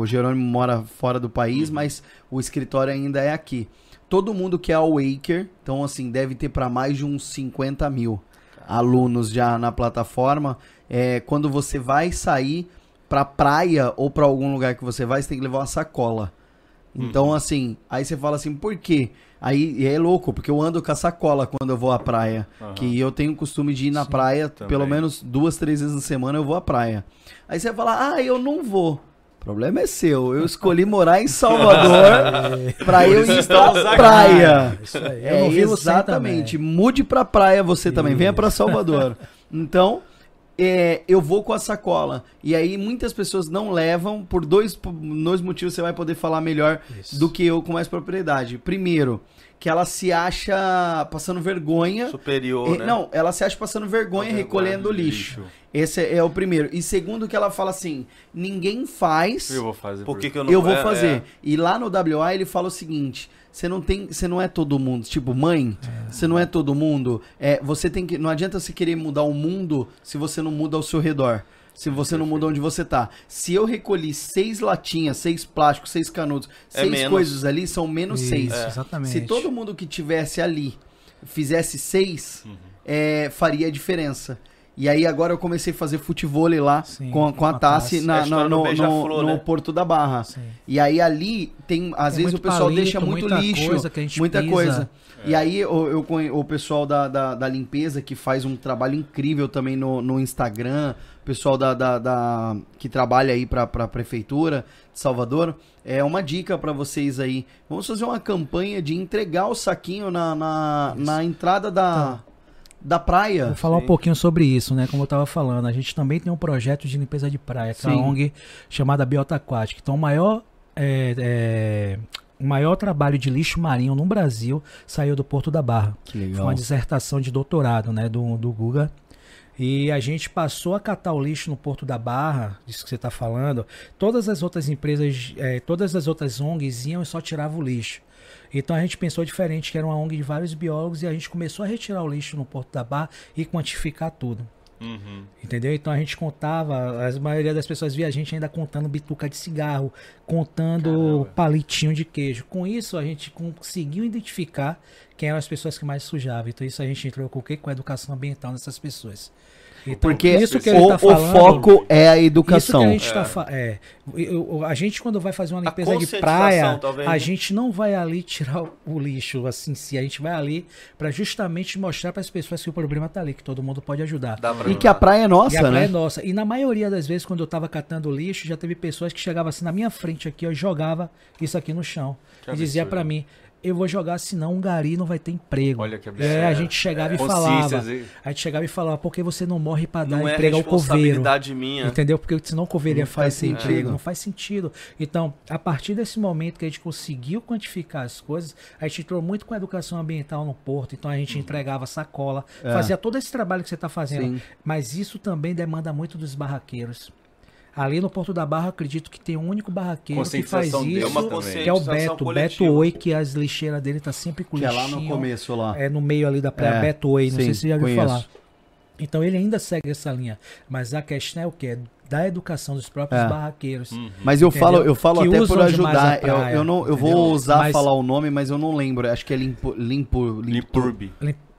o Jerônimo mora fora do país, uhum. mas o escritório ainda é aqui. Todo mundo que é Waker, então assim, deve ter para mais de uns 50 mil Caramba. alunos já na plataforma. É, quando você vai sair pra praia ou para algum lugar que você vai, você tem que levar uma sacola. Então, uhum. assim, aí você fala assim, por quê? Aí é louco, porque eu ando com a sacola quando eu vou à praia. Uhum. Que eu tenho o costume de ir na Sim, praia, também. pelo menos duas, três vezes na semana eu vou à praia. Aí você vai falar, ah, eu não vou. O problema é seu. Eu escolhi morar em Salvador [LAUGHS] é. pra eu ir pra praia. Isso aí. É, exatamente. Mude pra praia você também. Venha pra Salvador. Então, é, eu vou com a sacola. E aí muitas pessoas não levam, por dois, por dois motivos você vai poder falar melhor Isso. do que eu com mais propriedade. Primeiro, que ela se acha passando vergonha. Superior, né? Não, ela se acha passando vergonha, vergonha recolhendo lixo. lixo. Esse é, é, o primeiro. E segundo que ela fala assim, ninguém faz... Eu vou fazer. Por que, que eu não... Eu vou é, fazer. É. E lá no WA ele fala o seguinte, você não tem... Você não é todo mundo. Tipo, mãe, você não é todo mundo. É, você tem que... Não adianta você querer mudar o mundo se você não muda ao seu redor se você não muda onde você tá. Se eu recolhi seis latinhas, seis plásticos, seis canudos, é seis menos. coisas ali, são menos Isso, seis. Exatamente. Se todo mundo que tivesse ali fizesse seis, uhum. é, faria diferença. E aí agora eu comecei a fazer futebol lá Sim, com, com a Tassi na, é, na, no, no, no, no, né? Porto da Barra. Sim. E aí ali tem, às tem vezes o pessoal palito, deixa muito muita lixo, coisa muita pisa. coisa. É. E aí eu, eu, o pessoal da, da, da, limpeza que faz um trabalho incrível também no, no Instagram, pessoal da, da, da que trabalha aí para a prefeitura de Salvador, é uma dica para vocês aí. Vamos fazer uma campanha de entregar o saquinho na, na, na entrada da, tá. da praia. Vou falar Sim. um pouquinho sobre isso, né? Como eu estava falando, a gente também tem um projeto de limpeza de praia, que é ONG chamada Biota Aquática. Então, o maior é, é, o maior trabalho de lixo marinho no Brasil saiu do Porto da Barra. Que legal. Foi uma dissertação de doutorado, né, do, do Guga e a gente passou a catar o lixo no Porto da Barra, disso que você está falando. Todas as outras empresas, eh, todas as outras ONGs iam e só tiravam o lixo. Então a gente pensou diferente, que era uma ONG de vários biólogos, e a gente começou a retirar o lixo no Porto da Barra e quantificar tudo. Uhum. Entendeu? Então a gente contava, a maioria das pessoas via a gente ainda contando bituca de cigarro, contando Caramba. palitinho de queijo. Com isso, a gente conseguiu identificar quem eram as pessoas que mais sujavam. Então isso a gente entrou com o quê? Com a educação ambiental nessas pessoas. Então, Porque isso que o, tá falando, o foco é a educação. a gente, é. Tá é, é. a gente, quando vai fazer uma limpeza de praia, talvez, a né? gente não vai ali tirar o lixo assim, se a gente vai ali para justamente mostrar para as pessoas que o problema tá ali, que todo mundo pode ajudar. E que a praia é nossa, e a praia né? É nossa. E na maioria das vezes, quando eu tava catando lixo, já teve pessoas que chegavam assim na minha frente aqui, eu jogava isso aqui no chão que e dizia para mim: eu vou jogar, senão um gari não vai ter emprego. Olha que é, absurdo. É, a gente chegava é, e falava. A gente chegava e falava, porque você não morre para dar não é emprego é ao coveiro. Minha. Entendeu? Porque senão o coveiro não ia fazer emprego. Não faz sentido. Então, a partir desse momento que a gente conseguiu quantificar as coisas, a gente entrou muito com a educação ambiental no porto. Então a gente uhum. entregava sacola, é. fazia todo esse trabalho que você está fazendo. Sim. Mas isso também demanda muito dos barraqueiros. Ali no Porto da Barra, acredito que tem um único barraqueiro que faz é isso, que é o Beto, coletiva. Beto Oi, que as lixeiras dele tá sempre com lixinho. Que é lá no começo, lá. É no meio ali da praia, é, Beto Oi, não sim, sei se você já ouviu conheço. falar. Então ele ainda segue essa linha, mas a questão é o quê da educação dos próprios é. barraqueiros. Uhum. Mas eu falo, eu falo até por ajudar. Praia, eu, eu, não, eu vou usar mas... falar o nome, mas eu não lembro. Acho que é Limpo, Limpo, Limpo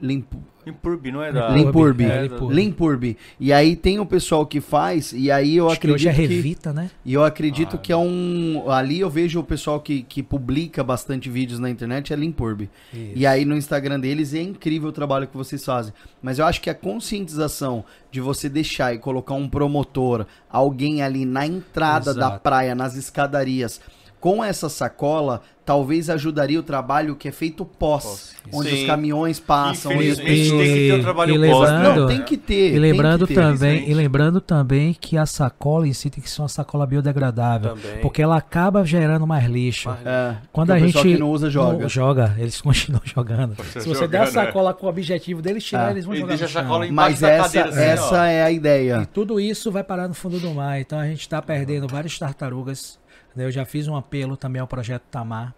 Limpo Limpurbi, não é da... Limpurbi. É, Limpurbi. E aí tem o pessoal que faz, e aí eu Acho acredito que... hoje é Revita, né? E eu acredito ah, que é um... Ali eu vejo o pessoal que, que publica bastante vídeos na internet, é Limpurbi. Isso. E aí no Instagram deles é incrível o trabalho que vocês fazem. Mas eu acho que a conscientização de você deixar e colocar um promotor, alguém ali na entrada Exato. da praia, nas escadarias com essa sacola, talvez ajudaria o trabalho que é feito pós, onde Sim. os caminhões passam. E, tem que ter o trabalho e né? lembrando, pós. Não, tem que ter. E lembrando, ter, também, e lembrando também que a sacola em si tem que ser uma sacola biodegradável, também. porque ela acaba gerando mais lixo. É, Quando a gente não usa, joga. Não, joga, eles [LAUGHS] continuam jogando. Você Se você joga, der a né? sacola com o objetivo deles tirar, é. eles vão jogar deixa a sacola Mas essa, cadeira, assim, essa é a ideia. E tudo isso vai parar no fundo do mar, então a gente está perdendo várias tartarugas né, eu já fiz um apelo também ao projeto Tamar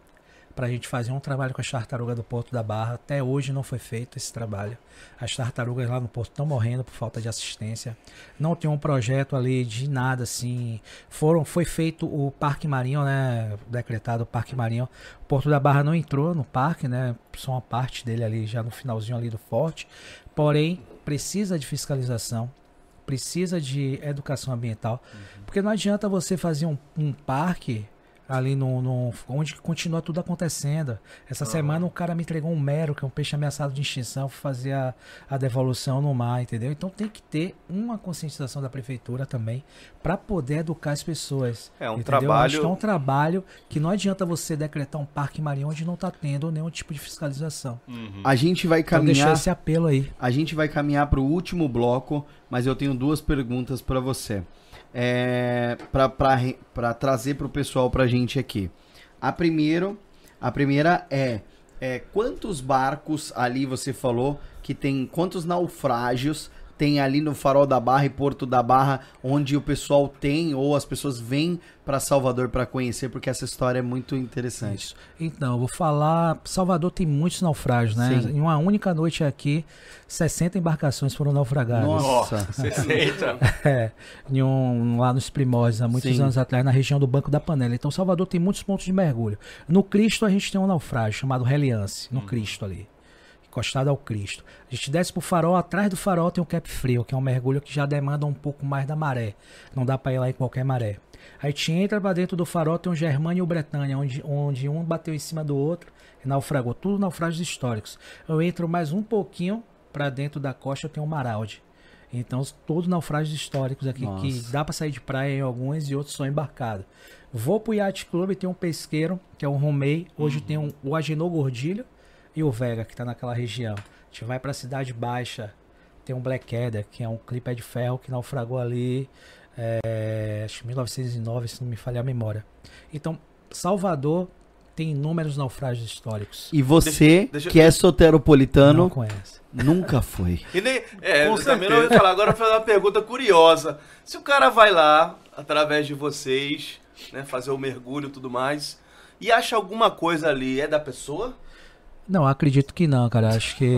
para a gente fazer um trabalho com as tartarugas do Porto da Barra. Até hoje não foi feito esse trabalho. As tartarugas lá no Porto estão morrendo por falta de assistência. Não tem um projeto ali de nada assim. Foram, foi feito o Parque Marinho, né? Decretado o Parque Marinho. O Porto da Barra não entrou no parque, né? Só uma parte dele ali já no finalzinho ali do forte. Porém, precisa de fiscalização, precisa de educação ambiental. Hum porque não adianta você fazer um, um parque ali no, no, onde continua tudo acontecendo. Essa uhum. semana um cara me entregou um mero, que é um peixe ameaçado de extinção, fazer a, a devolução no mar, entendeu? Então tem que ter uma conscientização da prefeitura também para poder educar as pessoas. É um entendeu? trabalho. Acho que é um trabalho que não adianta você decretar um parque marinho onde não está tendo nenhum tipo de fiscalização. Uhum. A gente vai então caminhar. Então, esse apelo aí. A gente vai caminhar para o último bloco, mas eu tenho duas perguntas para você é, para trazer para o pessoal para a gente aqui. A, primeiro, a primeira é, é quantos barcos ali você falou que tem quantos naufrágios tem ali no Farol da Barra e Porto da Barra, onde o pessoal tem ou as pessoas vêm para Salvador para conhecer, porque essa história é muito interessante. Isso. Então, eu vou falar, Salvador tem muitos naufrágios, né? Sim. Em uma única noite aqui, 60 embarcações foram naufragadas. Nossa, 60. [LAUGHS] é, em um, lá nos primórdios, há muitos Sim. anos atrás, na região do Banco da Panela. Então, Salvador tem muitos pontos de mergulho. No Cristo a gente tem um naufrágio chamado Reliance, no hum. Cristo ali encostado ao Cristo. A gente desce pro farol, atrás do farol tem o cap frio, que é um mergulho que já demanda um pouco mais da maré. Não dá para ir lá em qualquer maré. Aí a gente entra para dentro do farol, tem o Germânia e o Bretanha, onde, onde um bateu em cima do outro e naufragou. Tudo naufrágios históricos. Eu entro mais um pouquinho para dentro da costa, tem o Maraldi. Então, todos naufrágios históricos aqui, Nossa. que dá para sair de praia em alguns e outros são embarcados. Vou pro Yacht Club, tem um pesqueiro, que é o Romei. Hoje uhum. tem um, o Agenor Gordilho, e o Vega, que tá naquela região. A gente vai pra Cidade Baixa, tem um Black Eder, que é um clipe é de ferro que naufragou ali, é, acho que 1909, se não me falhar a memória. Então, Salvador tem inúmeros naufrágios históricos. E você, deixa, deixa, que é soteropolitano, não conhece. nunca foi. [LAUGHS] e nem, é, Com também falar. Agora fazer uma pergunta curiosa. Se o cara vai lá, através de vocês, né, fazer o mergulho e tudo mais, e acha alguma coisa ali, é da pessoa? Não, acredito que não, cara. Acho que.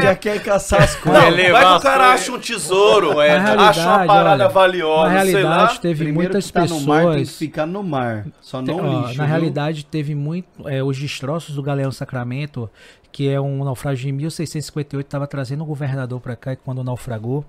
Já [LAUGHS] [LAUGHS] quer é é caçar as coisas. Não, vai que o cara acha um tesouro, é, acha uma parada olha, valiosa. Na realidade, teve muitas pessoas. Tá no mar, tem que ficar no mar, só não ó, lixo. Na viu? realidade, teve muito. É, os destroços do Galeão Sacramento, que é um naufrágio de 1658, estava trazendo o governador para cá quando naufragou.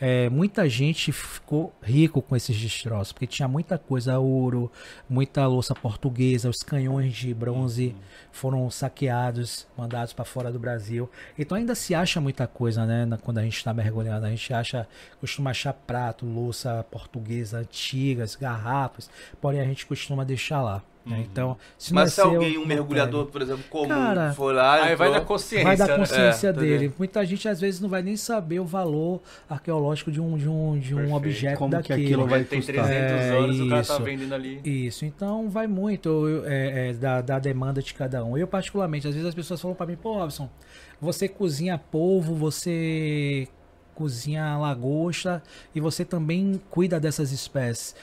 É, muita gente ficou rico com esses destroços, porque tinha muita coisa, ouro, muita louça portuguesa, os canhões de bronze foram saqueados, mandados para fora do Brasil. Então ainda se acha muita coisa, né? Quando a gente está mergulhando, a gente acha, costuma achar prato, louça portuguesa antigas, garrafas, porém a gente costuma deixar lá. Né? Uhum. Então, se Mas é se alguém, um né, mergulhador, por exemplo, comum, cara, for lá, aí entrou, vai da consciência, vai da né? consciência né? dele. É, Muita gente às vezes não vai nem saber o valor arqueológico de um de um de um objeto Como daquilo. Que aquilo né? vai ter 300 é, anos, isso, o cara tá vendendo ali. Isso. Então vai muito é, é, da, da demanda de cada um. Eu particularmente, às vezes as pessoas falam para mim, pô, Robson, você cozinha polvo, você cozinha lagosta e você também cuida dessas espécies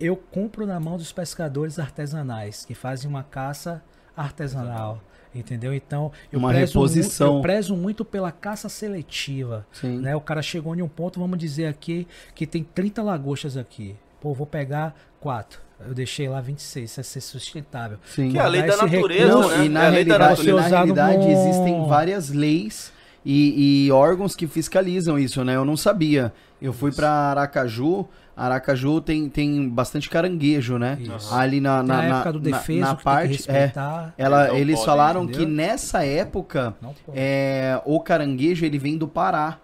eu compro na mão dos pescadores artesanais que fazem uma caça artesanal. Entendeu? Então, eu, uma prezo reposição. Muito, eu prezo muito pela caça seletiva. Sim. Né? O cara chegou em um ponto, vamos dizer aqui, que tem 30 lagostas aqui. Pô, vou pegar quatro. Eu deixei lá 26, isso é ser sustentável. Sim. Que é a lei da natureza, Não, né? E na é realidade, na realidade existem várias leis e, e órgãos que fiscalizam isso, né? Eu não sabia. Eu fui para Aracaju. Aracaju tem, tem bastante caranguejo, né? Isso. Ali na, na, na, na época do defeso, na, na parte, é, ela, eles, eles falaram entendeu? que nessa época é, o caranguejo ele vem do Pará.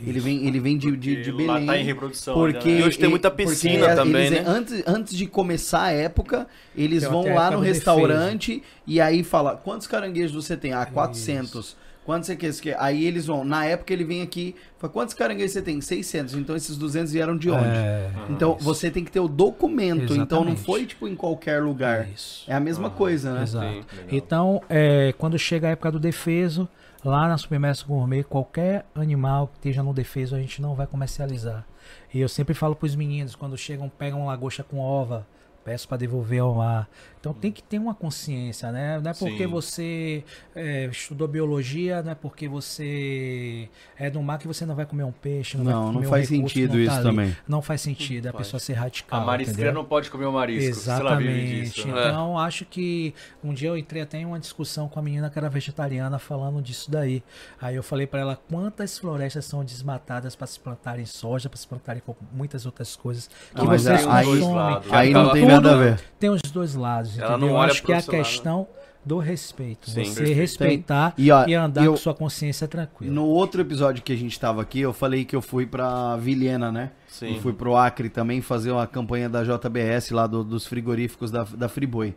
Ele vem, ele vem de, de, de tá Belém. Tá em reprodução. Né? Porque, e hoje tem muita piscina porque, também, eles, né? Antes, antes de começar a época, eles vão lá no restaurante e aí fala, quantos caranguejos você tem? Ah, 400. Isso. Quantos é que Aí eles vão. Na época ele vem aqui. Fala, quantos caranguejos você tem? 600. Então esses 200 vieram de onde? É, ah, então isso. você tem que ter o documento. Exatamente. Então não foi tipo em qualquer lugar. Isso. É a mesma uhum. coisa, né? Exato. Sim, então, é, quando chega a época do defeso, lá na Supermercado Gourmet, qualquer animal que esteja no defeso a gente não vai comercializar. E eu sempre falo para os meninos, quando chegam, pegam uma lagosta com ova, peço para devolver ao mar. Então tem que ter uma consciência, né? Não é porque Sim. você é, estudou biologia, não é porque você é do mar que você não vai comer um peixe. Não, não, não um faz recurso, sentido não tá isso ali. também. Não faz sentido não é a faz. pessoa ser radical. A marisqueira não pode comer o um marisco. Né? Exatamente. Disso, é. então acho que um dia eu entrei até em uma discussão com a menina que era vegetariana falando disso daí. Aí eu falei para ela quantas florestas são desmatadas para se plantarem soja, para se plantarem muitas outras coisas que não, vocês aí, consomem. Aí, aí não tem nada a ver. Tem os dois lados eu Ela entendeu? não olha Acho que é a né? questão do respeito. Sim, você perfeito. respeitar e, ó, e andar eu, com sua consciência tranquila. No outro episódio que a gente estava aqui, eu falei que eu fui para Vilhena, né? Sim. E fui o Acre também fazer uma campanha da JBS lá do, dos frigoríficos da, da Friboi.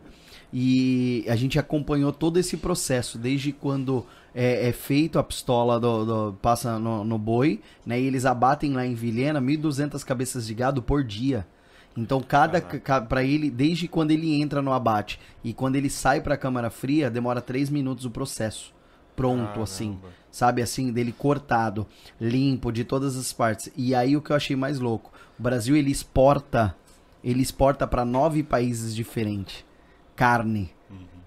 E a gente acompanhou todo esse processo, desde quando é, é feito a pistola, do, do passa no, no, boi, né? E eles abatem lá em Vilhena 1.200 cabeças de gado por dia. Então cada para ele, desde quando ele entra no abate e quando ele sai para a câmara fria, demora três minutos o processo. Pronto assim, sabe assim, dele cortado, limpo de todas as partes. E aí o que eu achei mais louco, o Brasil ele exporta, ele exporta para nove países diferentes carne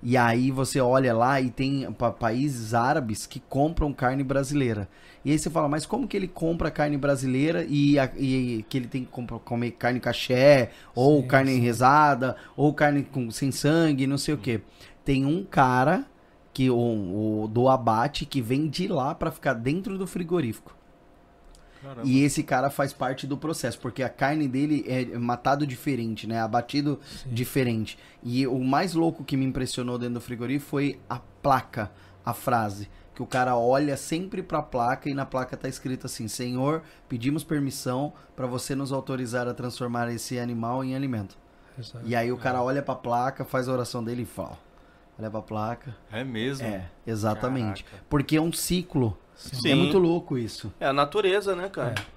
e aí você olha lá e tem pa países árabes que compram carne brasileira. E aí você fala, mas como que ele compra carne brasileira e, a, e que ele tem que comprar, comer carne caché, ou sim, carne sim. rezada, ou carne com, sem sangue, não sei hum. o quê. Tem um cara que o, o do abate que vem de lá para ficar dentro do frigorífico. Caramba. E esse cara faz parte do processo, porque a carne dele é matado diferente, né? Abatido Sim. diferente. E o mais louco que me impressionou dentro do frigorífico foi a placa, a frase que o cara olha sempre para a placa e na placa tá escrito assim: Senhor, pedimos permissão para você nos autorizar a transformar esse animal em alimento. Exato. E aí o cara é. olha para a placa, faz a oração dele e fala: Olha pra a placa. É mesmo? É, exatamente. Caraca. Porque é um ciclo. Sim. É muito louco isso. É a natureza, né, cara? É.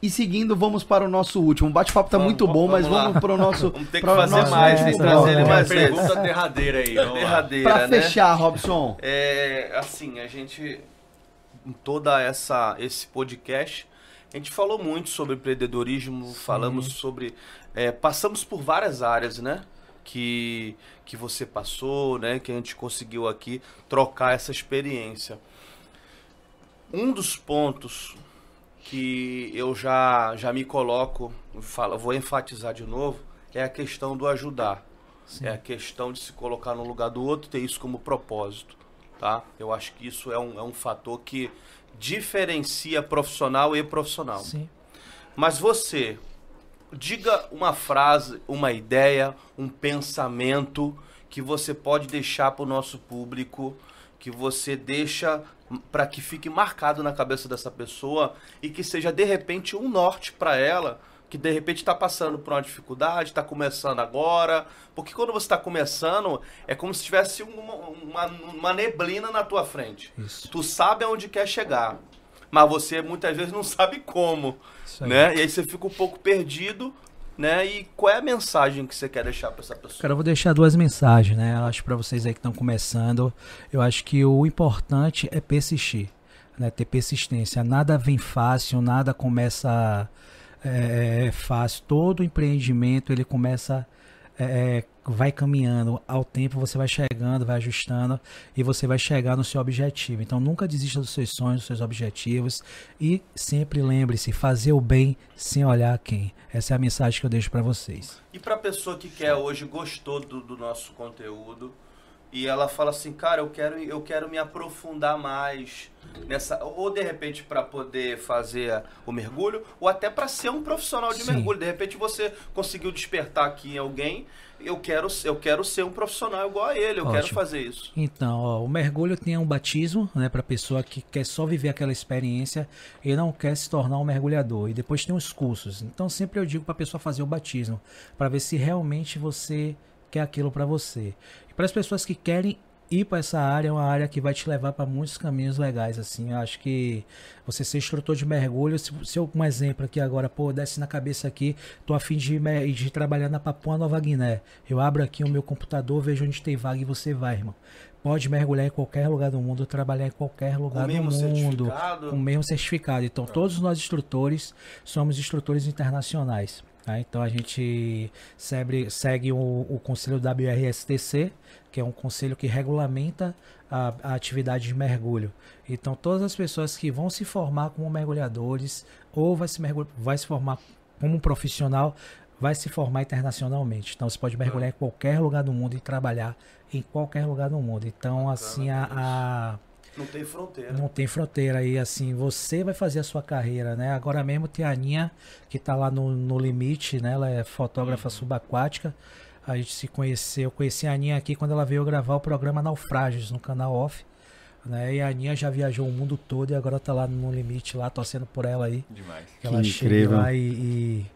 E seguindo, vamos para o nosso último. O bate-papo tá vamos, muito bom, vamos mas lá. vamos para o nosso. [LAUGHS] vamos ter que fazer nosso mais, tem que trazer mais. Pergunta derradeira aí. Derradeira, pra né? fechar, Robson. É, assim, a gente. Em toda essa esse podcast, a gente falou muito sobre empreendedorismo, Sim. falamos sobre. É, passamos por várias áreas, né? Que, que você passou, né? Que a gente conseguiu aqui trocar essa experiência um dos pontos que eu já, já me coloco, falo, vou enfatizar de novo, é a questão do ajudar. Sim. É a questão de se colocar no lugar do outro, ter isso como propósito. Tá? Eu acho que isso é um, é um fator que diferencia profissional e profissional. Sim. Mas você, diga uma frase, uma ideia, um pensamento que você pode deixar para o nosso público, que você deixa para que fique marcado na cabeça dessa pessoa e que seja de repente um norte para ela que de repente está passando por uma dificuldade, está começando agora, porque quando você está começando é como se tivesse uma, uma, uma neblina na tua frente. Isso. Tu sabe aonde quer chegar, mas você muitas vezes não sabe como, né? E aí você fica um pouco perdido né? E qual é a mensagem que você quer deixar para essa pessoa? Cara, eu vou deixar duas mensagens, né? Eu acho para vocês aí que estão começando, eu acho que o importante é persistir, né? Ter persistência. Nada vem fácil, nada começa é, fácil. Todo empreendimento ele começa é, é, vai caminhando, ao tempo você vai chegando, vai ajustando e você vai chegar no seu objetivo. Então nunca desista dos seus sonhos, dos seus objetivos e sempre lembre-se, fazer o bem sem olhar quem. Essa é a mensagem que eu deixo para vocês. E para a pessoa que quer hoje, gostou do, do nosso conteúdo, e ela fala assim, cara, eu quero, eu quero me aprofundar mais nessa, ou de repente para poder fazer o mergulho, ou até para ser um profissional de Sim. mergulho. De repente você conseguiu despertar aqui em alguém, eu quero, eu quero ser um profissional igual a ele, eu Ótimo. quero fazer isso. Então, ó, o mergulho tem um batismo, né, para pessoa que quer só viver aquela experiência e não quer se tornar um mergulhador. E depois tem os cursos. Então, sempre eu digo para pessoa fazer o batismo, para ver se realmente você que é aquilo para você. E para as pessoas que querem ir para essa área, é uma área que vai te levar para muitos caminhos legais, assim. Eu acho que você ser instrutor de mergulho, se, se eu, um exemplo aqui agora, pô, desce na cabeça aqui, tô a fim de, de trabalhar na Papua Nova Guiné. Eu abro aqui o meu computador, vejo onde tem vaga e você vai, irmão pode mergulhar em qualquer lugar do mundo, trabalhar em qualquer lugar do mundo, com o mesmo certificado. Então, todos nós instrutores somos instrutores internacionais. Tá? Então a gente segue, segue o, o conselho da WRSTC, que é um conselho que regulamenta a, a, atividade de mergulho. Então todas as pessoas que vão se formar como mergulhadores ou vai se, vai se formar como um profissional vai se formar internacionalmente. Então você pode mergulhar em qualquer lugar do mundo e trabalhar em qualquer lugar do mundo. Então assim a, a não tem fronteira. Não tem fronteira. E assim, você vai fazer a sua carreira, né? Agora mesmo tem a Aninha, que tá lá no, no limite, né? Ela é fotógrafa uhum. subaquática. A gente se conheceu. Eu conheci a Aninha aqui quando ela veio gravar o programa Naufrágios no canal Off. Né? E a Aninha já viajou o mundo todo e agora tá lá no limite, lá torcendo por ela aí. Demais. Que, ela incrível. lá e, e,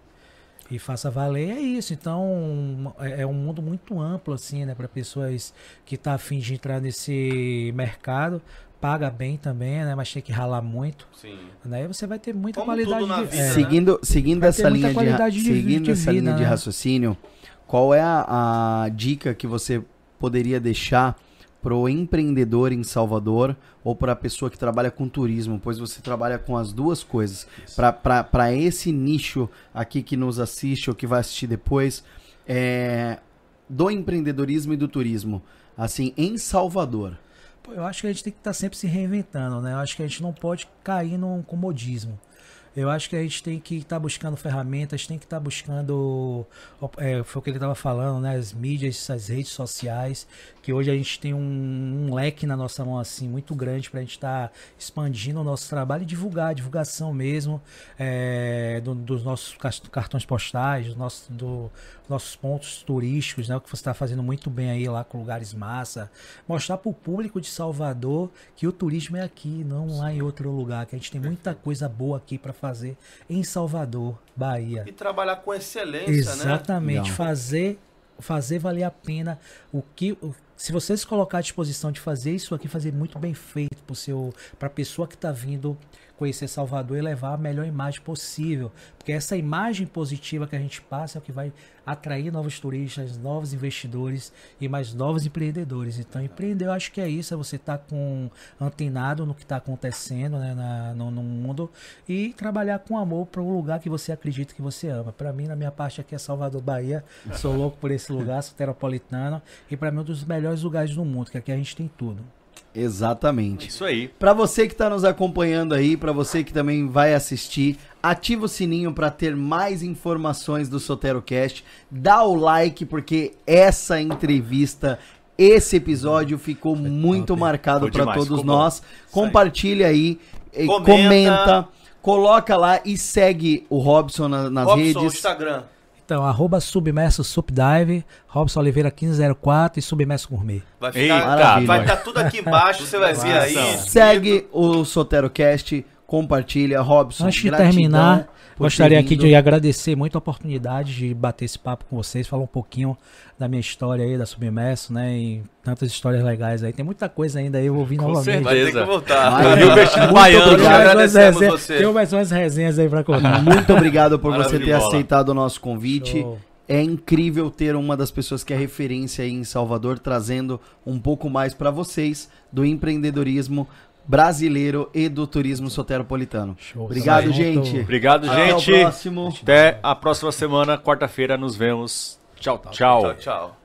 e, faça valer. é isso. Então, é, é um mundo muito amplo, assim, né? Para pessoas que tá afim de entrar nesse mercado paga bem também, né? Mas tem que ralar muito. Sim. Daí né? você vai ter muita Como qualidade de vida. É. Né? Seguindo, seguindo essa, linha de, de, seguindo de essa vida, linha né? de raciocínio, qual é a, a dica que você poderia deixar para o empreendedor em Salvador ou para a pessoa que trabalha com turismo, pois você trabalha com as duas coisas. Para esse nicho aqui que nos assiste ou que vai assistir depois, é, do empreendedorismo e do turismo, assim, em Salvador eu acho que a gente tem que estar tá sempre se reinventando, né? Eu acho que a gente não pode cair num comodismo. Eu acho que a gente tem que estar tá buscando ferramentas, tem que estar tá buscando. É, foi o que ele estava falando, né? As mídias, as redes sociais, que hoje a gente tem um, um leque na nossa mão assim muito grande para a gente estar tá expandindo o nosso trabalho e divulgar, divulgação mesmo é, do, dos nossos cartões postais, do nosso, do, nossos pontos turísticos, né? O que você está fazendo muito bem aí lá com lugares massa. Mostrar para o público de Salvador que o turismo é aqui, não Sim. lá em outro lugar. Que a gente tem muita coisa boa aqui para fazer em Salvador, Bahia. E trabalhar com excelência, Exatamente, né? Exatamente. Fazer fazer valer a pena o que se você se colocar à disposição de fazer isso aqui fazer muito bem feito para seu para pessoa que está vindo conhecer Salvador e levar a melhor imagem possível. Porque essa imagem positiva que a gente passa é o que vai atrair novos turistas, novos investidores e mais novos empreendedores. Então, empreender, eu acho que é isso, é você estar tá com antenado no que está acontecendo né, na, no, no, mundo e trabalhar com amor para um lugar que você acredita que você ama. Para mim, na minha parte aqui é Salvador, Bahia. Sou louco por esse lugar, sou E para mim, é um dos melhores lugares do mundo, que aqui a gente tem tudo. Exatamente. É isso aí. Para você que está nos acompanhando aí, para você que também vai assistir, ativa o sininho para ter mais informações do Soterocast. Dá o like porque essa entrevista esse episódio ficou muito marcado para todos nós. Compartilha aí, comenta. comenta coloca lá e segue o Robson na, nas Robson, redes. Instagram. Então, arroba submerso supdive, Robson Oliveira 1504 e submerso gourmet. Vai ficar, Eita, vai estar tá tudo aqui embaixo, você vai ver aí. Segue o Soterocast, compartilha. Robson, Antes de terminar, gostaria aqui de agradecer muito a oportunidade de bater esse papo com vocês, falar um pouquinho da minha história aí, da Submerso, né? E tantas histórias legais aí. Tem muita coisa ainda aí, eu ouvi com novamente. Com certeza, tem que voltar. Mas, Rio Vestido Baiano, obrigado. resenhas, você. Tem mais umas resenhas aí pra contar. [LAUGHS] Muito obrigado por você ter aceitado o nosso convite. Show. É incrível ter uma das pessoas que é referência aí em Salvador trazendo um pouco mais para vocês do empreendedorismo brasileiro e do turismo soteropolitano. Show, Obrigado, tá gente. Obrigado, Até gente. Até o próximo. Até a próxima semana, quarta-feira, nos vemos. Tchau, tchau. Tchau, tchau.